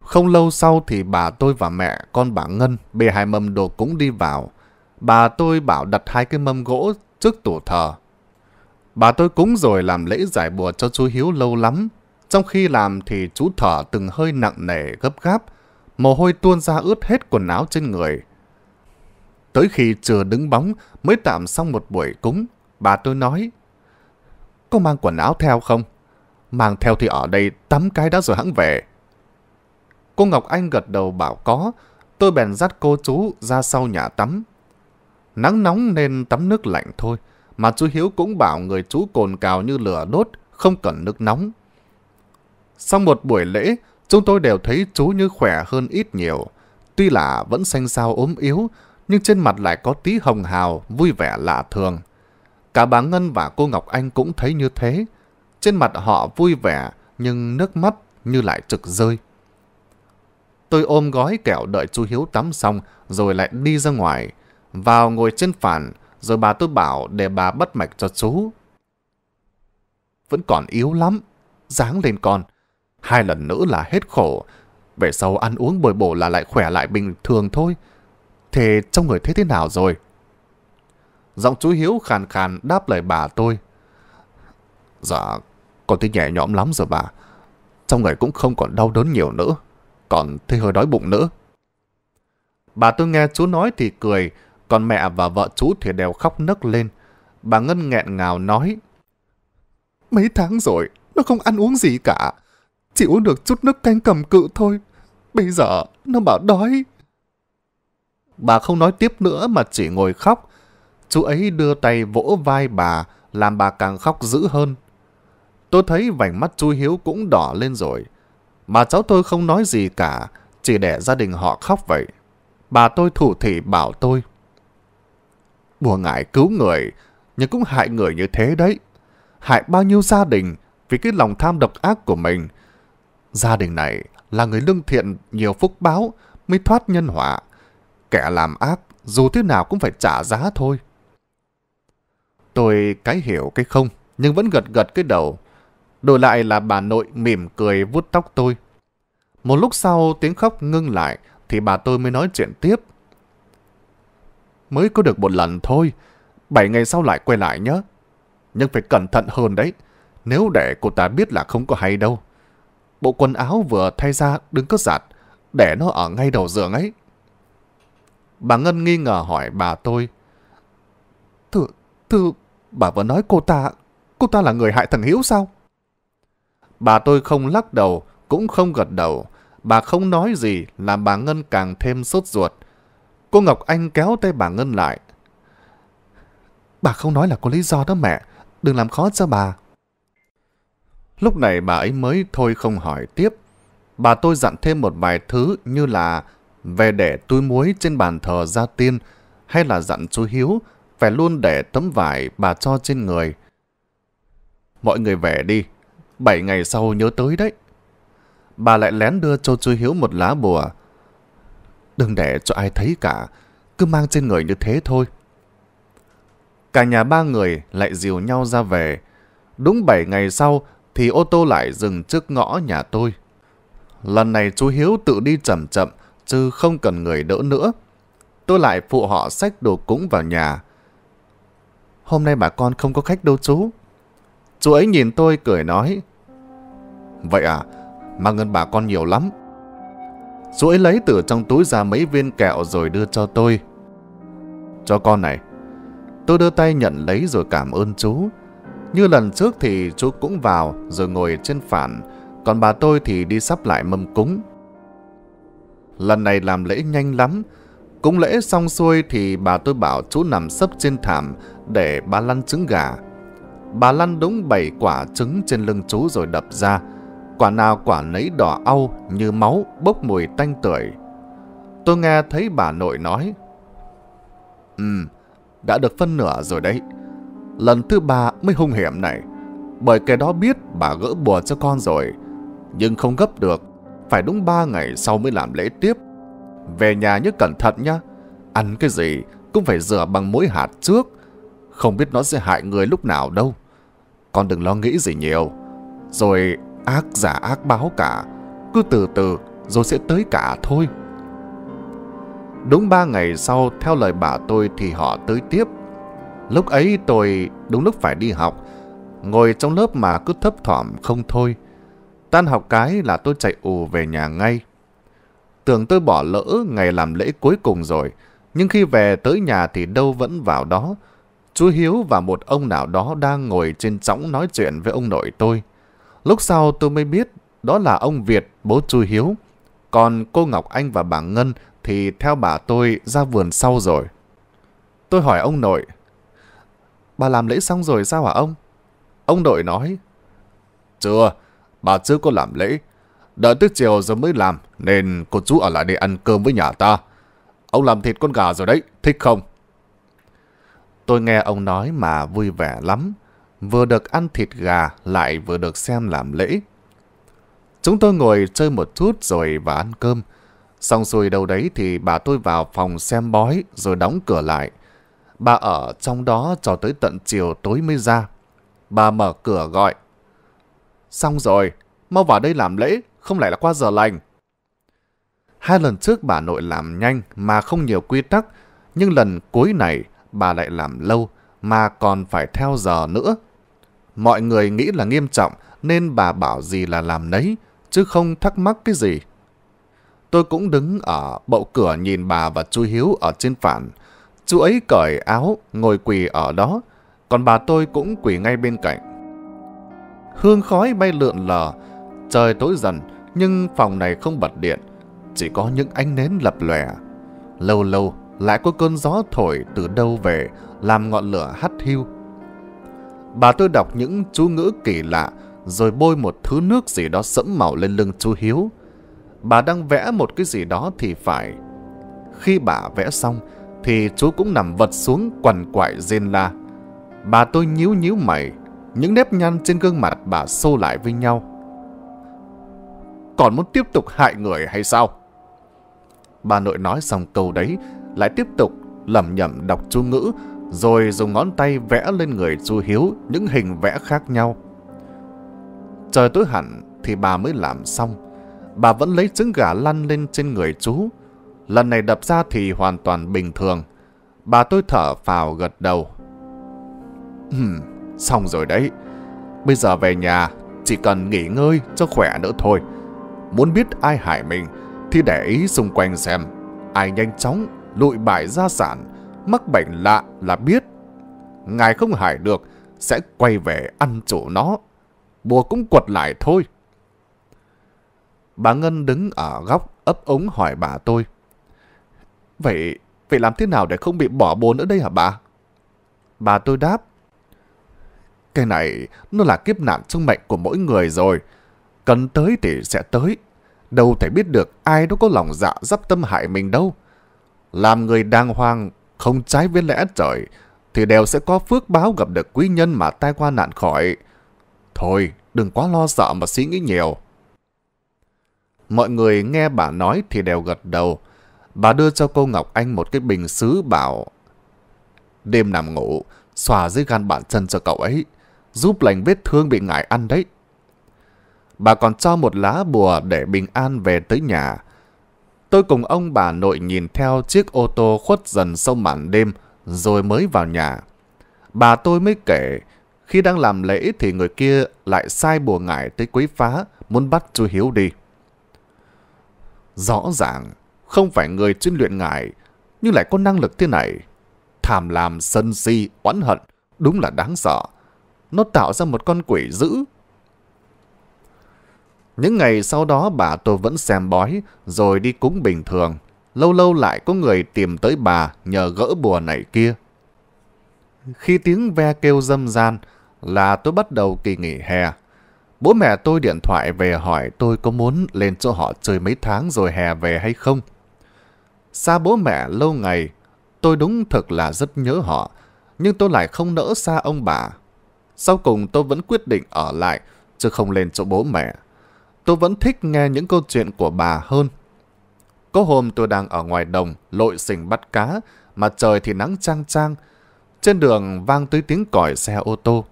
Không lâu sau thì bà tôi và mẹ con bà Ngân bê hai mâm đồ cúng đi vào. Bà tôi bảo đặt hai cái mâm gỗ trước tủ thờ. Bà tôi cúng rồi làm lễ giải bùa cho chú Hiếu lâu lắm. Trong khi làm thì chú thở từng hơi nặng nề gấp gáp. Mồ hôi tuôn ra ướt hết quần áo trên người. Tới khi chưa đứng bóng mới tạm xong một buổi cúng. Bà tôi nói có mang quần áo theo không? Mang theo thì ở đây tắm cái đã rồi hãng về. Cô Ngọc Anh gật đầu bảo có, tôi bèn dắt cô chú ra sau nhà tắm. Nắng nóng nên tắm nước lạnh thôi, mà chú Hiếu cũng bảo người chú cồn cào như lửa đốt, không cần nước nóng. Sau một buổi lễ, chúng tôi đều thấy chú như khỏe hơn ít nhiều. Tuy là vẫn xanh xao ốm yếu, nhưng trên mặt lại có tí hồng hào, vui vẻ lạ thường. Cả bà Ngân và cô Ngọc Anh cũng thấy như thế. Trên mặt họ vui vẻ, nhưng nước mắt như lại trực rơi. Tôi ôm gói kẹo đợi chú Hiếu tắm xong, rồi lại đi ra ngoài. Vào ngồi trên phản, rồi bà tôi bảo để bà bắt mạch cho chú. Vẫn còn yếu lắm, dáng lên con. Hai lần nữa là hết khổ. Về sau ăn uống bồi bổ là lại khỏe lại bình thường thôi. Thế trong người thế thế nào rồi? Giọng chú Hiếu khàn khàn đáp lời bà tôi. Dạ, con thấy nhẹ nhõm lắm rồi bà. Trong người cũng không còn đau đớn nhiều nữa. Còn thấy hơi đói bụng nữa. Bà tôi nghe chú nói thì cười, còn mẹ và vợ chú thì đều khóc nức lên. Bà Ngân nghẹn ngào nói. Mấy tháng rồi, nó không ăn uống gì cả. Chỉ uống được chút nước canh cầm cự thôi. Bây giờ, nó bảo đói. Bà không nói tiếp nữa mà chỉ ngồi khóc. Chú ấy đưa tay vỗ vai bà, làm bà càng khóc dữ hơn. Tôi thấy vành mắt chú Hiếu cũng đỏ lên rồi. Mà cháu tôi không nói gì cả, chỉ để gia đình họ khóc vậy. Bà tôi thủ thị bảo tôi. Bùa ngại cứu người, nhưng cũng hại người như thế đấy. Hại bao nhiêu gia đình vì cái lòng tham độc ác của mình. Gia đình này là người lương thiện nhiều phúc báo mới thoát nhân họa. Kẻ làm ác dù thế nào cũng phải trả giá thôi. Tôi cái hiểu cái không, nhưng vẫn gật gật cái đầu. Đổi lại là bà nội mỉm cười vuốt tóc tôi. Một lúc sau tiếng khóc ngưng lại thì bà tôi mới nói chuyện tiếp. Mới có được một lần thôi, bảy ngày sau lại quay lại nhé. Nhưng phải cẩn thận hơn đấy, nếu để cô ta biết là không có hay đâu. Bộ quần áo vừa thay ra đừng có giặt, để nó ở ngay đầu giường ấy. Bà Ngân nghi ngờ hỏi bà tôi. Thưa, thưa bà vẫn nói cô ta, cô ta là người hại thằng Hiếu sao? Bà tôi không lắc đầu, cũng không gật đầu. Bà không nói gì làm bà Ngân càng thêm sốt ruột. Cô Ngọc Anh kéo tay bà Ngân lại. Bà không nói là có lý do đó mẹ, đừng làm khó cho bà. Lúc này bà ấy mới thôi không hỏi tiếp. Bà tôi dặn thêm một vài thứ như là về để túi muối trên bàn thờ gia tiên hay là dặn chú Hiếu phải luôn để tấm vải bà cho trên người. Mọi người về đi, bảy ngày sau nhớ tới đấy. Bà lại lén đưa cho chú Hiếu một lá bùa. Đừng để cho ai thấy cả, cứ mang trên người như thế thôi. Cả nhà ba người lại dìu nhau ra về. Đúng bảy ngày sau thì ô tô lại dừng trước ngõ nhà tôi. Lần này chú Hiếu tự đi chậm chậm, chứ không cần người đỡ nữa. Tôi lại phụ họ xách đồ cúng vào nhà hôm nay bà con không có khách đâu chú. Chú ấy nhìn tôi cười nói, Vậy à, mà ngân bà con nhiều lắm. Chú ấy lấy từ trong túi ra mấy viên kẹo rồi đưa cho tôi. Cho con này. Tôi đưa tay nhận lấy rồi cảm ơn chú. Như lần trước thì chú cũng vào rồi ngồi trên phản, còn bà tôi thì đi sắp lại mâm cúng. Lần này làm lễ nhanh lắm, Cúng lễ xong xuôi thì bà tôi bảo chú nằm sấp trên thảm để bà lăn trứng gà. Bà lăn đúng 7 quả trứng trên lưng chú rồi đập ra. Quả nào quả nấy đỏ au như máu bốc mùi tanh tưởi. Tôi nghe thấy bà nội nói. Ừ, đã được phân nửa rồi đấy. Lần thứ ba mới hung hiểm này. Bởi kẻ đó biết bà gỡ bùa cho con rồi. Nhưng không gấp được. Phải đúng 3 ngày sau mới làm lễ tiếp. Về nhà nhớ cẩn thận nhá. Ăn cái gì cũng phải rửa bằng muối hạt trước. Không biết nó sẽ hại người lúc nào đâu. Con đừng lo nghĩ gì nhiều. Rồi ác giả ác báo cả. Cứ từ từ rồi sẽ tới cả thôi. Đúng ba ngày sau, theo lời bà tôi thì họ tới tiếp. Lúc ấy tôi đúng lúc phải đi học, ngồi trong lớp mà cứ thấp thỏm không thôi. Tan học cái là tôi chạy ù về nhà ngay tưởng tôi bỏ lỡ ngày làm lễ cuối cùng rồi, nhưng khi về tới nhà thì đâu vẫn vào đó. Chú Hiếu và một ông nào đó đang ngồi trên chõng nói chuyện với ông nội tôi. Lúc sau tôi mới biết đó là ông Việt, bố chú Hiếu. Còn cô Ngọc Anh và bà Ngân thì theo bà tôi ra vườn sau rồi. Tôi hỏi ông nội, bà làm lễ xong rồi sao hả ông? Ông nội nói, chưa, bà chưa có làm lễ, Đợi tới chiều giờ mới làm, nên cô chú ở lại đây ăn cơm với nhà ta. Ông làm thịt con gà rồi đấy, thích không? Tôi nghe ông nói mà vui vẻ lắm. Vừa được ăn thịt gà, lại vừa được xem làm lễ. Chúng tôi ngồi chơi một chút rồi và ăn cơm. Xong xuôi đâu đấy thì bà tôi vào phòng xem bói rồi đóng cửa lại. Bà ở trong đó cho tới tận chiều tối mới ra. Bà mở cửa gọi. Xong rồi, mau vào đây làm lễ, không lại là qua giờ lành. Hai lần trước bà nội làm nhanh mà không nhiều quy tắc, nhưng lần cuối này bà lại làm lâu mà còn phải theo giờ nữa. Mọi người nghĩ là nghiêm trọng nên bà bảo gì là làm nấy, chứ không thắc mắc cái gì. Tôi cũng đứng ở bậu cửa nhìn bà và chú Hiếu ở trên phản. Chú ấy cởi áo, ngồi quỳ ở đó, còn bà tôi cũng quỳ ngay bên cạnh. Hương khói bay lượn lờ, trời tối dần, nhưng phòng này không bật điện, chỉ có những ánh nến lập lòe. Lâu lâu lại có cơn gió thổi từ đâu về làm ngọn lửa hắt hiu. Bà tôi đọc những chú ngữ kỳ lạ rồi bôi một thứ nước gì đó sẫm màu lên lưng chú Hiếu. Bà đang vẽ một cái gì đó thì phải. Khi bà vẽ xong thì chú cũng nằm vật xuống quằn quại rên la. Bà tôi nhíu nhíu mày, những nếp nhăn trên gương mặt bà xô lại với nhau còn muốn tiếp tục hại người hay sao? Bà nội nói xong câu đấy, lại tiếp tục lẩm nhẩm đọc chú ngữ, rồi dùng ngón tay vẽ lên người chú Hiếu những hình vẽ khác nhau. Trời tối hẳn thì bà mới làm xong. Bà vẫn lấy trứng gà lăn lên trên người chú. Lần này đập ra thì hoàn toàn bình thường. Bà tôi thở phào gật đầu. Ừm, xong rồi đấy. Bây giờ về nhà, chỉ cần nghỉ ngơi cho khỏe nữa thôi muốn biết ai hại mình thì để ý xung quanh xem. Ai nhanh chóng lụi bại gia sản, mắc bệnh lạ là biết. Ngài không hại được sẽ quay về ăn chủ nó. Bùa cũng quật lại thôi. Bà Ngân đứng ở góc ấp ống hỏi bà tôi. Vậy, vậy làm thế nào để không bị bỏ bùa nữa đây hả bà? Bà tôi đáp. Cái này nó là kiếp nạn trong mệnh của mỗi người rồi. Cần tới thì sẽ tới, đâu thể biết được ai đó có lòng dạ dắp tâm hại mình đâu. Làm người đàng hoàng, không trái với lẽ trời, thì đều sẽ có phước báo gặp được quý nhân mà tai qua nạn khỏi. Thôi, đừng quá lo sợ mà suy nghĩ nhiều. Mọi người nghe bà nói thì đều gật đầu. Bà đưa cho cô Ngọc Anh một cái bình xứ bảo Đêm nằm ngủ, xòa dưới gan bàn chân cho cậu ấy, giúp lành vết thương bị ngại ăn đấy bà còn cho một lá bùa để bình an về tới nhà. Tôi cùng ông bà nội nhìn theo chiếc ô tô khuất dần sau màn đêm, rồi mới vào nhà. Bà tôi mới kể, khi đang làm lễ thì người kia lại sai bùa ngải tới quấy phá, muốn bắt chú Hiếu đi. Rõ ràng, không phải người chuyên luyện ngải, nhưng lại có năng lực thế này. Thàm làm sân si, oán hận, đúng là đáng sợ. Nó tạo ra một con quỷ dữ, những ngày sau đó bà tôi vẫn xem bói, rồi đi cúng bình thường. Lâu lâu lại có người tìm tới bà nhờ gỡ bùa này kia. Khi tiếng ve kêu dâm gian là tôi bắt đầu kỳ nghỉ hè. Bố mẹ tôi điện thoại về hỏi tôi có muốn lên chỗ họ chơi mấy tháng rồi hè về hay không. Xa bố mẹ lâu ngày, tôi đúng thật là rất nhớ họ, nhưng tôi lại không nỡ xa ông bà. Sau cùng tôi vẫn quyết định ở lại, chứ không lên chỗ bố mẹ tôi vẫn thích nghe những câu chuyện của bà hơn. Có hôm tôi đang ở ngoài đồng, lội sình bắt cá, mà trời thì nắng trang trang. Trên đường vang tới tiếng còi xe ô tô.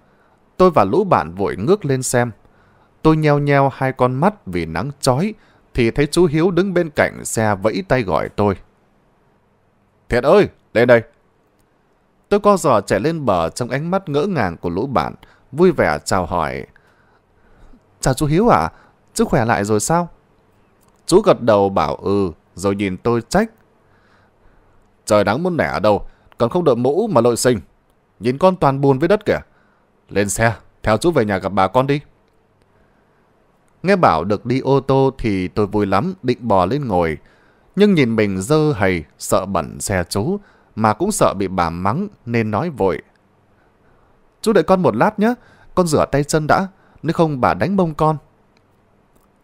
Tôi và lũ bạn vội ngước lên xem. Tôi nheo nheo hai con mắt vì nắng chói, thì thấy chú Hiếu đứng bên cạnh xe vẫy tay gọi tôi. Thiệt ơi, lên đây. Tôi co giò chạy lên bờ trong ánh mắt ngỡ ngàng của lũ bạn, vui vẻ chào hỏi. Chào chú Hiếu ạ, à? sức khỏe lại rồi sao? Chú gật đầu bảo ừ, rồi nhìn tôi trách. Trời đáng muốn nẻ ở đâu, còn không đội mũ mà lội sinh. Nhìn con toàn buồn với đất kìa. Lên xe, theo chú về nhà gặp bà con đi. Nghe bảo được đi ô tô thì tôi vui lắm, định bò lên ngồi. Nhưng nhìn mình dơ hầy, sợ bẩn xe chú, mà cũng sợ bị bà mắng nên nói vội. Chú đợi con một lát nhé, con rửa tay chân đã, nếu không bà đánh bông con.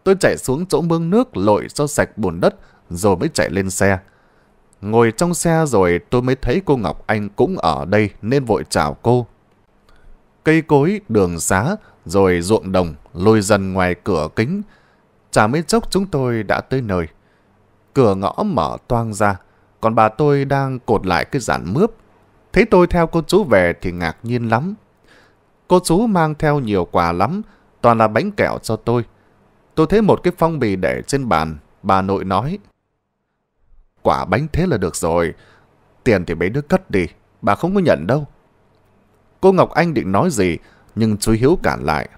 Tôi chạy xuống chỗ mương nước lội cho sạch bùn đất rồi mới chạy lên xe. Ngồi trong xe rồi tôi mới thấy cô Ngọc Anh cũng ở đây nên vội chào cô. Cây cối, đường xá, rồi ruộng đồng lôi dần ngoài cửa kính. Chả mấy chốc chúng tôi đã tới nơi. Cửa ngõ mở toang ra, còn bà tôi đang cột lại cái giản mướp. Thấy tôi theo cô chú về thì ngạc nhiên lắm. Cô chú mang theo nhiều quà lắm, toàn là bánh kẹo cho tôi. Tôi thấy một cái phong bì để trên bàn, bà nội nói. Quả bánh thế là được rồi, tiền thì mấy đứa cất đi, bà không có nhận đâu. Cô Ngọc Anh định nói gì, nhưng chú Hiếu cản lại.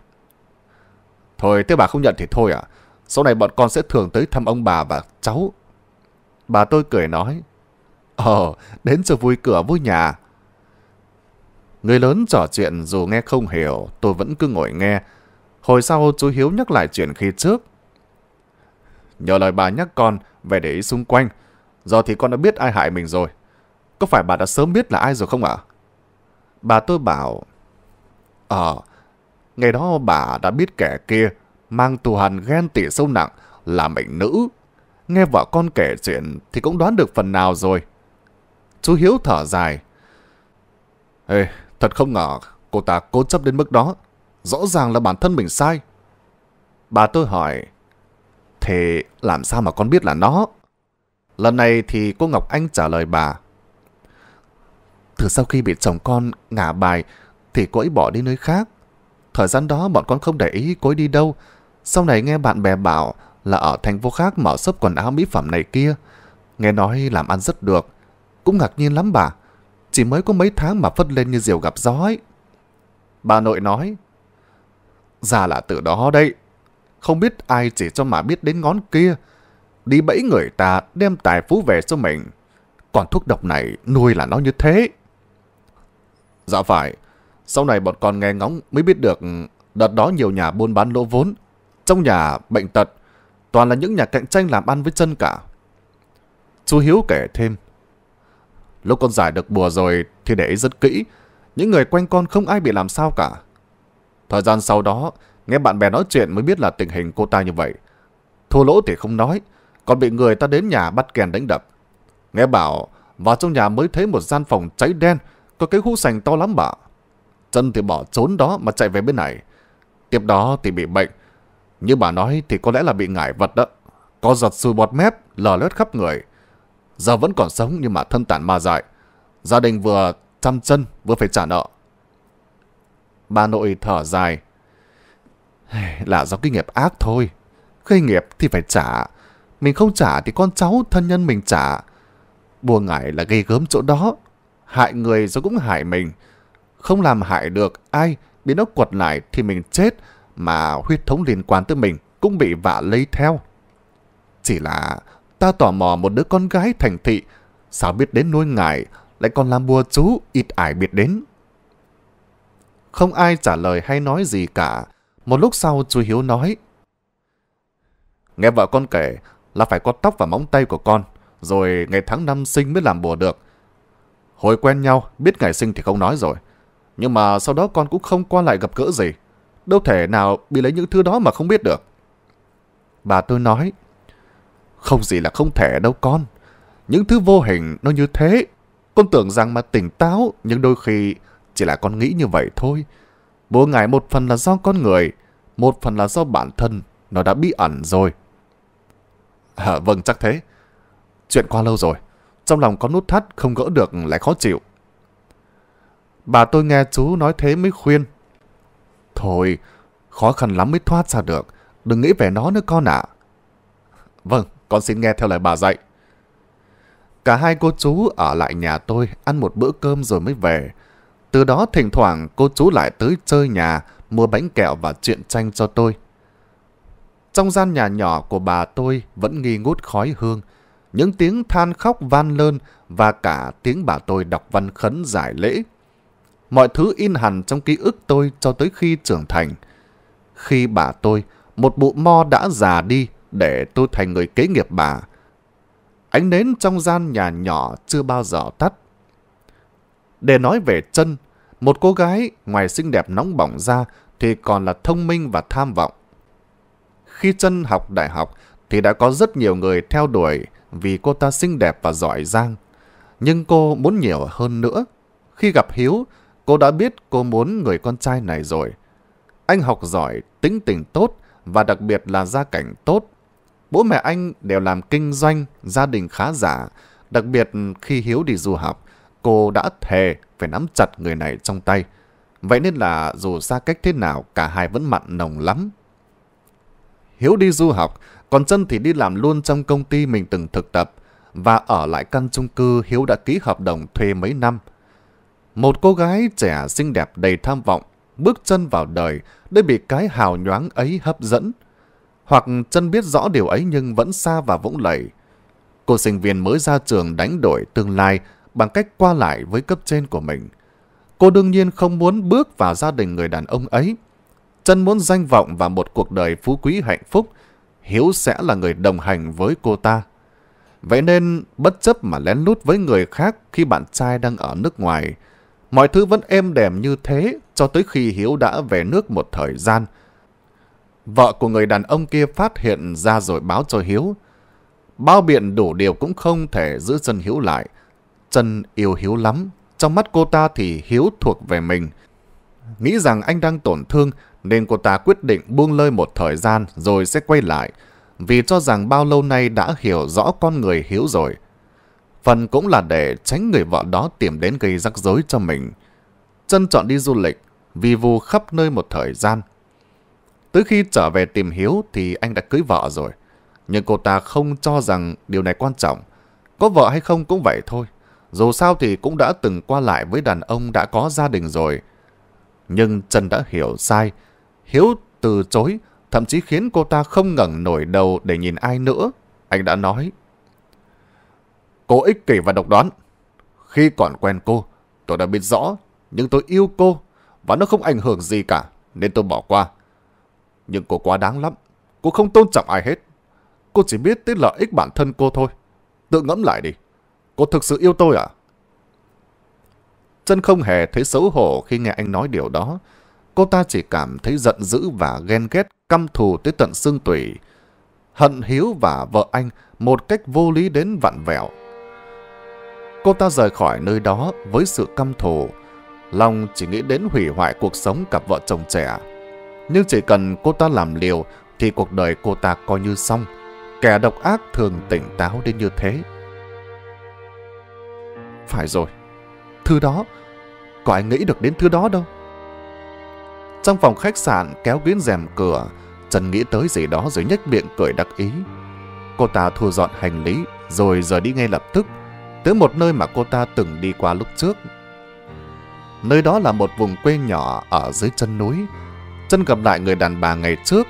Thôi, thế bà không nhận thì thôi à, sau này bọn con sẽ thường tới thăm ông bà và cháu. Bà tôi cười nói, Ờ, đến giờ vui cửa vui nhà. Người lớn trò chuyện dù nghe không hiểu, tôi vẫn cứ ngồi nghe, Hồi sau chú Hiếu nhắc lại chuyện khi trước. Nhờ lời bà nhắc con về để ý xung quanh. Giờ thì con đã biết ai hại mình rồi. Có phải bà đã sớm biết là ai rồi không ạ? Bà tôi bảo... Ờ, ngày đó bà đã biết kẻ kia mang tù hành ghen tỉ sâu nặng là mệnh nữ. Nghe vợ con kể chuyện thì cũng đoán được phần nào rồi. Chú Hiếu thở dài. Ê, thật không ngờ cô ta cố chấp đến mức đó. Rõ ràng là bản thân mình sai. Bà tôi hỏi, Thế làm sao mà con biết là nó? Lần này thì cô Ngọc Anh trả lời bà. Từ sau khi bị chồng con ngả bài thì cô ấy bỏ đi nơi khác. Thời gian đó bọn con không để ý cô ấy đi đâu. Sau này nghe bạn bè bảo là ở thành phố khác mở shop quần áo mỹ phẩm này kia. Nghe nói làm ăn rất được. Cũng ngạc nhiên lắm bà. Chỉ mới có mấy tháng mà phất lên như diều gặp gió ấy. Bà nội nói, ra là từ đó đấy. Không biết ai chỉ cho mà biết đến ngón kia. Đi bẫy người ta đem tài phú về cho mình. Còn thuốc độc này nuôi là nó như thế. Dạ phải. Sau này bọn con nghe ngóng mới biết được đợt đó nhiều nhà buôn bán lỗ vốn. Trong nhà bệnh tật, toàn là những nhà cạnh tranh làm ăn với chân cả. Chú Hiếu kể thêm. Lúc con giải được bùa rồi thì để ý rất kỹ. Những người quanh con không ai bị làm sao cả. Thời gian sau đó, nghe bạn bè nói chuyện mới biết là tình hình cô ta như vậy. Thua lỗ thì không nói, còn bị người ta đến nhà bắt kèn đánh đập. Nghe bảo, vào trong nhà mới thấy một gian phòng cháy đen, có cái hũ sành to lắm bà. Chân thì bỏ trốn đó mà chạy về bên này. Tiếp đó thì bị bệnh. Như bà nói thì có lẽ là bị ngải vật đó. Có giật sùi bọt mép, lờ lết khắp người. Giờ vẫn còn sống nhưng mà thân tàn ma dại. Gia đình vừa chăm chân vừa phải trả nợ. Bà nội thở dài. Là do kinh nghiệp ác thôi. Gây nghiệp thì phải trả. Mình không trả thì con cháu thân nhân mình trả. Bùa ngải là gây gớm chỗ đó. Hại người rồi cũng hại mình. Không làm hại được ai bị nó quật lại thì mình chết mà huyết thống liên quan tới mình cũng bị vạ lấy theo. Chỉ là ta tò mò một đứa con gái thành thị sao biết đến nuôi ngải lại còn làm bùa chú ít ải biết đến không ai trả lời hay nói gì cả. Một lúc sau chú Hiếu nói. Nghe vợ con kể là phải có tóc và móng tay của con, rồi ngày tháng năm sinh mới làm bùa được. Hồi quen nhau, biết ngày sinh thì không nói rồi. Nhưng mà sau đó con cũng không qua lại gặp gỡ gì. Đâu thể nào bị lấy những thứ đó mà không biết được. Bà tôi nói, không gì là không thể đâu con. Những thứ vô hình nó như thế. Con tưởng rằng mà tỉnh táo, nhưng đôi khi chỉ là con nghĩ như vậy thôi. Bố ngài một phần là do con người, một phần là do bản thân, nó đã bí ẩn rồi. À, vâng, chắc thế. Chuyện qua lâu rồi, trong lòng có nút thắt không gỡ được lại khó chịu. Bà tôi nghe chú nói thế mới khuyên. Thôi, khó khăn lắm mới thoát ra được, đừng nghĩ về nó nữa con ạ. À. Vâng, con xin nghe theo lời bà dạy. Cả hai cô chú ở lại nhà tôi ăn một bữa cơm rồi mới về. Từ đó thỉnh thoảng cô chú lại tới chơi nhà, mua bánh kẹo và chuyện tranh cho tôi. Trong gian nhà nhỏ của bà tôi vẫn nghi ngút khói hương, những tiếng than khóc van lơn và cả tiếng bà tôi đọc văn khấn giải lễ. Mọi thứ in hẳn trong ký ức tôi cho tới khi trưởng thành. Khi bà tôi, một bụ mo đã già đi để tôi thành người kế nghiệp bà. Ánh nến trong gian nhà nhỏ chưa bao giờ tắt. Để nói về chân, một cô gái ngoài xinh đẹp nóng bỏng ra thì còn là thông minh và tham vọng. Khi chân học đại học thì đã có rất nhiều người theo đuổi vì cô ta xinh đẹp và giỏi giang. Nhưng cô muốn nhiều hơn nữa. Khi gặp Hiếu, cô đã biết cô muốn người con trai này rồi. Anh học giỏi, tính tình tốt và đặc biệt là gia cảnh tốt. Bố mẹ anh đều làm kinh doanh, gia đình khá giả. Đặc biệt khi Hiếu đi du học, cô đã thề phải nắm chặt người này trong tay. Vậy nên là dù xa cách thế nào cả hai vẫn mặn nồng lắm. Hiếu đi du học, còn chân thì đi làm luôn trong công ty mình từng thực tập và ở lại căn chung cư Hiếu đã ký hợp đồng thuê mấy năm. Một cô gái trẻ xinh đẹp đầy tham vọng bước chân vào đời để bị cái hào nhoáng ấy hấp dẫn. Hoặc chân biết rõ điều ấy nhưng vẫn xa và vũng lầy. Cô sinh viên mới ra trường đánh đổi tương lai bằng cách qua lại với cấp trên của mình. Cô đương nhiên không muốn bước vào gia đình người đàn ông ấy. Chân muốn danh vọng và một cuộc đời phú quý hạnh phúc, Hiếu sẽ là người đồng hành với cô ta. Vậy nên, bất chấp mà lén lút với người khác khi bạn trai đang ở nước ngoài, mọi thứ vẫn êm đềm như thế cho tới khi Hiếu đã về nước một thời gian. Vợ của người đàn ông kia phát hiện ra rồi báo cho Hiếu. Bao biện đủ điều cũng không thể giữ chân Hiếu lại. Trân yêu Hiếu lắm, trong mắt cô ta thì Hiếu thuộc về mình. Nghĩ rằng anh đang tổn thương nên cô ta quyết định buông lơi một thời gian rồi sẽ quay lại, vì cho rằng bao lâu nay đã hiểu rõ con người Hiếu rồi. Phần cũng là để tránh người vợ đó tìm đến gây rắc rối cho mình. Trân chọn đi du lịch, vì vù khắp nơi một thời gian. Tới khi trở về tìm Hiếu thì anh đã cưới vợ rồi. Nhưng cô ta không cho rằng điều này quan trọng. Có vợ hay không cũng vậy thôi. Dù sao thì cũng đã từng qua lại với đàn ông đã có gia đình rồi. Nhưng Trần đã hiểu sai. Hiếu từ chối, thậm chí khiến cô ta không ngẩng nổi đầu để nhìn ai nữa. Anh đã nói. Cô ích kỷ và độc đoán. Khi còn quen cô, tôi đã biết rõ, nhưng tôi yêu cô, và nó không ảnh hưởng gì cả, nên tôi bỏ qua. Nhưng cô quá đáng lắm, cô không tôn trọng ai hết. Cô chỉ biết tới lợi ích bản thân cô thôi. Tự ngẫm lại đi. Cô thực sự yêu tôi à? Chân không hề thấy xấu hổ khi nghe anh nói điều đó. Cô ta chỉ cảm thấy giận dữ và ghen ghét, căm thù tới tận xương tủy. Hận Hiếu và vợ anh một cách vô lý đến vặn vẹo. Cô ta rời khỏi nơi đó với sự căm thù. Long chỉ nghĩ đến hủy hoại cuộc sống cặp vợ chồng trẻ. Nhưng chỉ cần cô ta làm liều thì cuộc đời cô ta coi như xong. Kẻ độc ác thường tỉnh táo đến như thế. Phải rồi, thứ đó, có ai nghĩ được đến thứ đó đâu. Trong phòng khách sạn kéo quyến rèm cửa, Trần nghĩ tới gì đó rồi nhếch miệng cười đắc ý. Cô ta thu dọn hành lý rồi rời đi ngay lập tức, tới một nơi mà cô ta từng đi qua lúc trước. Nơi đó là một vùng quê nhỏ ở dưới chân núi. trần gặp lại người đàn bà ngày trước.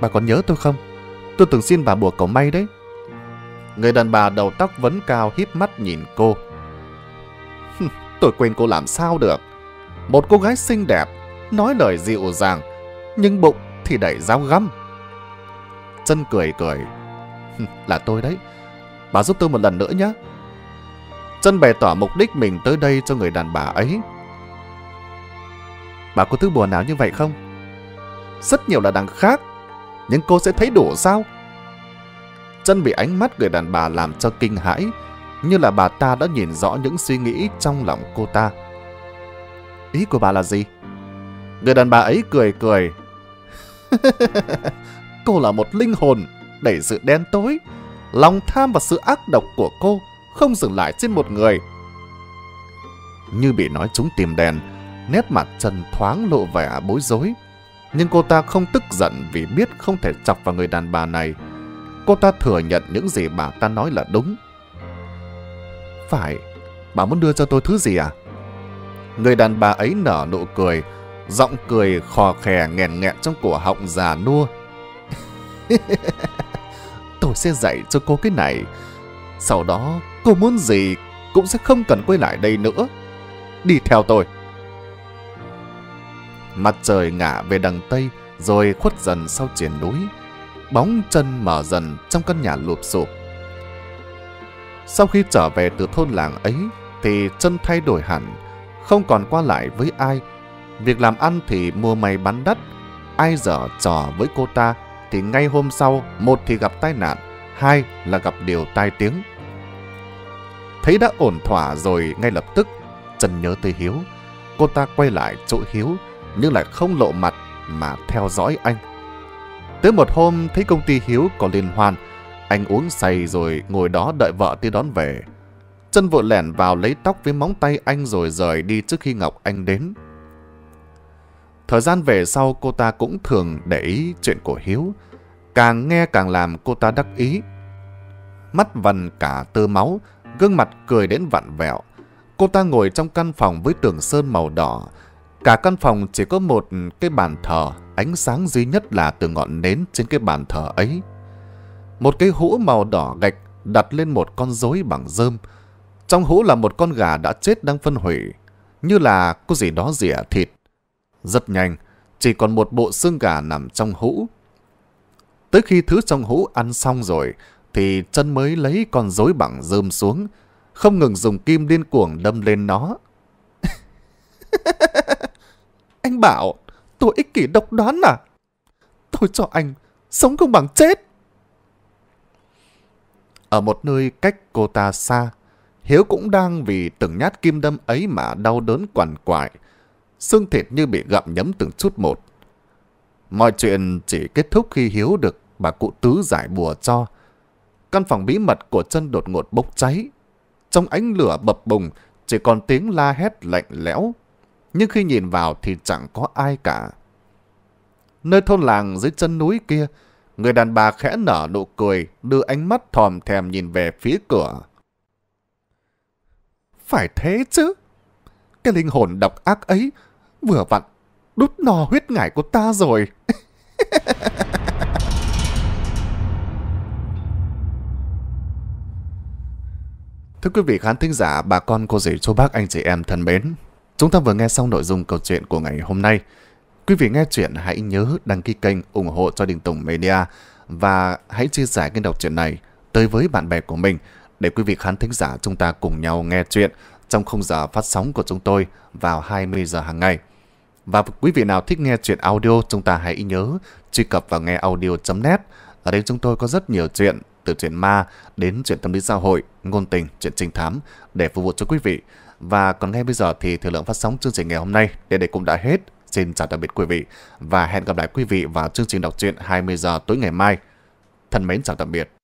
Bà còn nhớ tôi không? Tôi từng xin bà bùa cầu may đấy. Người đàn bà đầu tóc vấn cao híp mắt nhìn cô. Tôi quên cô làm sao được. Một cô gái xinh đẹp, nói lời dịu dàng, nhưng bụng thì đẩy dao găm. Chân cười cười. Là tôi đấy. Bà giúp tôi một lần nữa nhé. Chân bày tỏ mục đích mình tới đây cho người đàn bà ấy. Bà có thứ buồn nào như vậy không? Rất nhiều là đằng khác. Nhưng cô sẽ thấy đủ sao? Chân bị ánh mắt người đàn bà làm cho kinh hãi, như là bà ta đã nhìn rõ những suy nghĩ trong lòng cô ta. Ý của bà là gì? Người đàn bà ấy cười cười. cô là một linh hồn đẩy sự đen tối, lòng tham và sự ác độc của cô không dừng lại trên một người. Như bị nói chúng tìm đèn, nét mặt Trần thoáng lộ vẻ bối rối. Nhưng cô ta không tức giận vì biết không thể chọc vào người đàn bà này. Cô ta thừa nhận những gì bà ta nói là đúng. Phải, bà muốn đưa cho tôi thứ gì à? Người đàn bà ấy nở nụ cười, giọng cười khò khè nghèn nghẹn trong cổ họng già nua. tôi sẽ dạy cho cô cái này. Sau đó cô muốn gì cũng sẽ không cần quay lại đây nữa. Đi theo tôi. Mặt trời ngả về đằng Tây rồi khuất dần sau triển núi bóng chân mở dần trong căn nhà lụp sụp. Sau khi trở về từ thôn làng ấy, thì chân thay đổi hẳn, không còn qua lại với ai. Việc làm ăn thì mua mày bán đất, ai dở trò với cô ta thì ngay hôm sau, một thì gặp tai nạn, hai là gặp điều tai tiếng. Thấy đã ổn thỏa rồi ngay lập tức, Trần nhớ tới Hiếu. Cô ta quay lại chỗ Hiếu, nhưng lại không lộ mặt mà theo dõi anh. Tới một hôm thấy công ty Hiếu có liên hoan, anh uống say rồi ngồi đó đợi vợ đi đón về. Chân vội lẻn vào lấy tóc với móng tay anh rồi rời đi trước khi Ngọc Anh đến. Thời gian về sau cô ta cũng thường để ý chuyện của Hiếu. Càng nghe càng làm cô ta đắc ý. Mắt vằn cả tơ máu, gương mặt cười đến vặn vẹo. Cô ta ngồi trong căn phòng với tường sơn màu đỏ. Cả căn phòng chỉ có một cái bàn thờ ánh sáng duy nhất là từ ngọn nến trên cái bàn thờ ấy. Một cái hũ màu đỏ gạch đặt lên một con rối bằng rơm. Trong hũ là một con gà đã chết đang phân hủy, như là có gì đó rỉa thịt. Rất nhanh, chỉ còn một bộ xương gà nằm trong hũ. Tới khi thứ trong hũ ăn xong rồi, thì chân mới lấy con rối bằng rơm xuống, không ngừng dùng kim điên cuồng đâm lên nó. Anh bảo, Tôi ích kỷ độc đoán à? Tôi cho anh sống không bằng chết. Ở một nơi cách cô ta xa, Hiếu cũng đang vì từng nhát kim đâm ấy mà đau đớn quằn quại. Xương thịt như bị gặm nhấm từng chút một. Mọi chuyện chỉ kết thúc khi Hiếu được bà cụ tứ giải bùa cho. Căn phòng bí mật của chân đột ngột bốc cháy. Trong ánh lửa bập bùng, chỉ còn tiếng la hét lạnh lẽo nhưng khi nhìn vào thì chẳng có ai cả. Nơi thôn làng dưới chân núi kia, người đàn bà khẽ nở nụ cười, đưa ánh mắt thòm thèm nhìn về phía cửa. Phải thế chứ. Cái linh hồn độc ác ấy vừa vặn đút no huyết ngải của ta rồi. Thưa quý vị khán thính giả, bà con, cô dì, chú bác, anh chị em thân mến, Chúng ta vừa nghe xong nội dung câu chuyện của ngày hôm nay. Quý vị nghe chuyện hãy nhớ đăng ký kênh ủng hộ cho Đình Tùng Media và hãy chia sẻ kênh đọc truyện này tới với bạn bè của mình để quý vị khán thính giả chúng ta cùng nhau nghe chuyện trong khung giờ phát sóng của chúng tôi vào 20 giờ hàng ngày. Và quý vị nào thích nghe chuyện audio, chúng ta hãy nhớ truy cập vào ngheaudio net Ở đây chúng tôi có rất nhiều chuyện, từ chuyện ma đến chuyện tâm lý xã hội, ngôn tình, chuyện trinh thám để phục vụ cho quý vị. Và còn ngay bây giờ thì thời lượng phát sóng chương trình ngày hôm nay đến đây cũng đã hết. Xin chào tạm biệt quý vị và hẹn gặp lại quý vị vào chương trình đọc truyện 20 giờ tối ngày mai. Thân mến chào tạm biệt.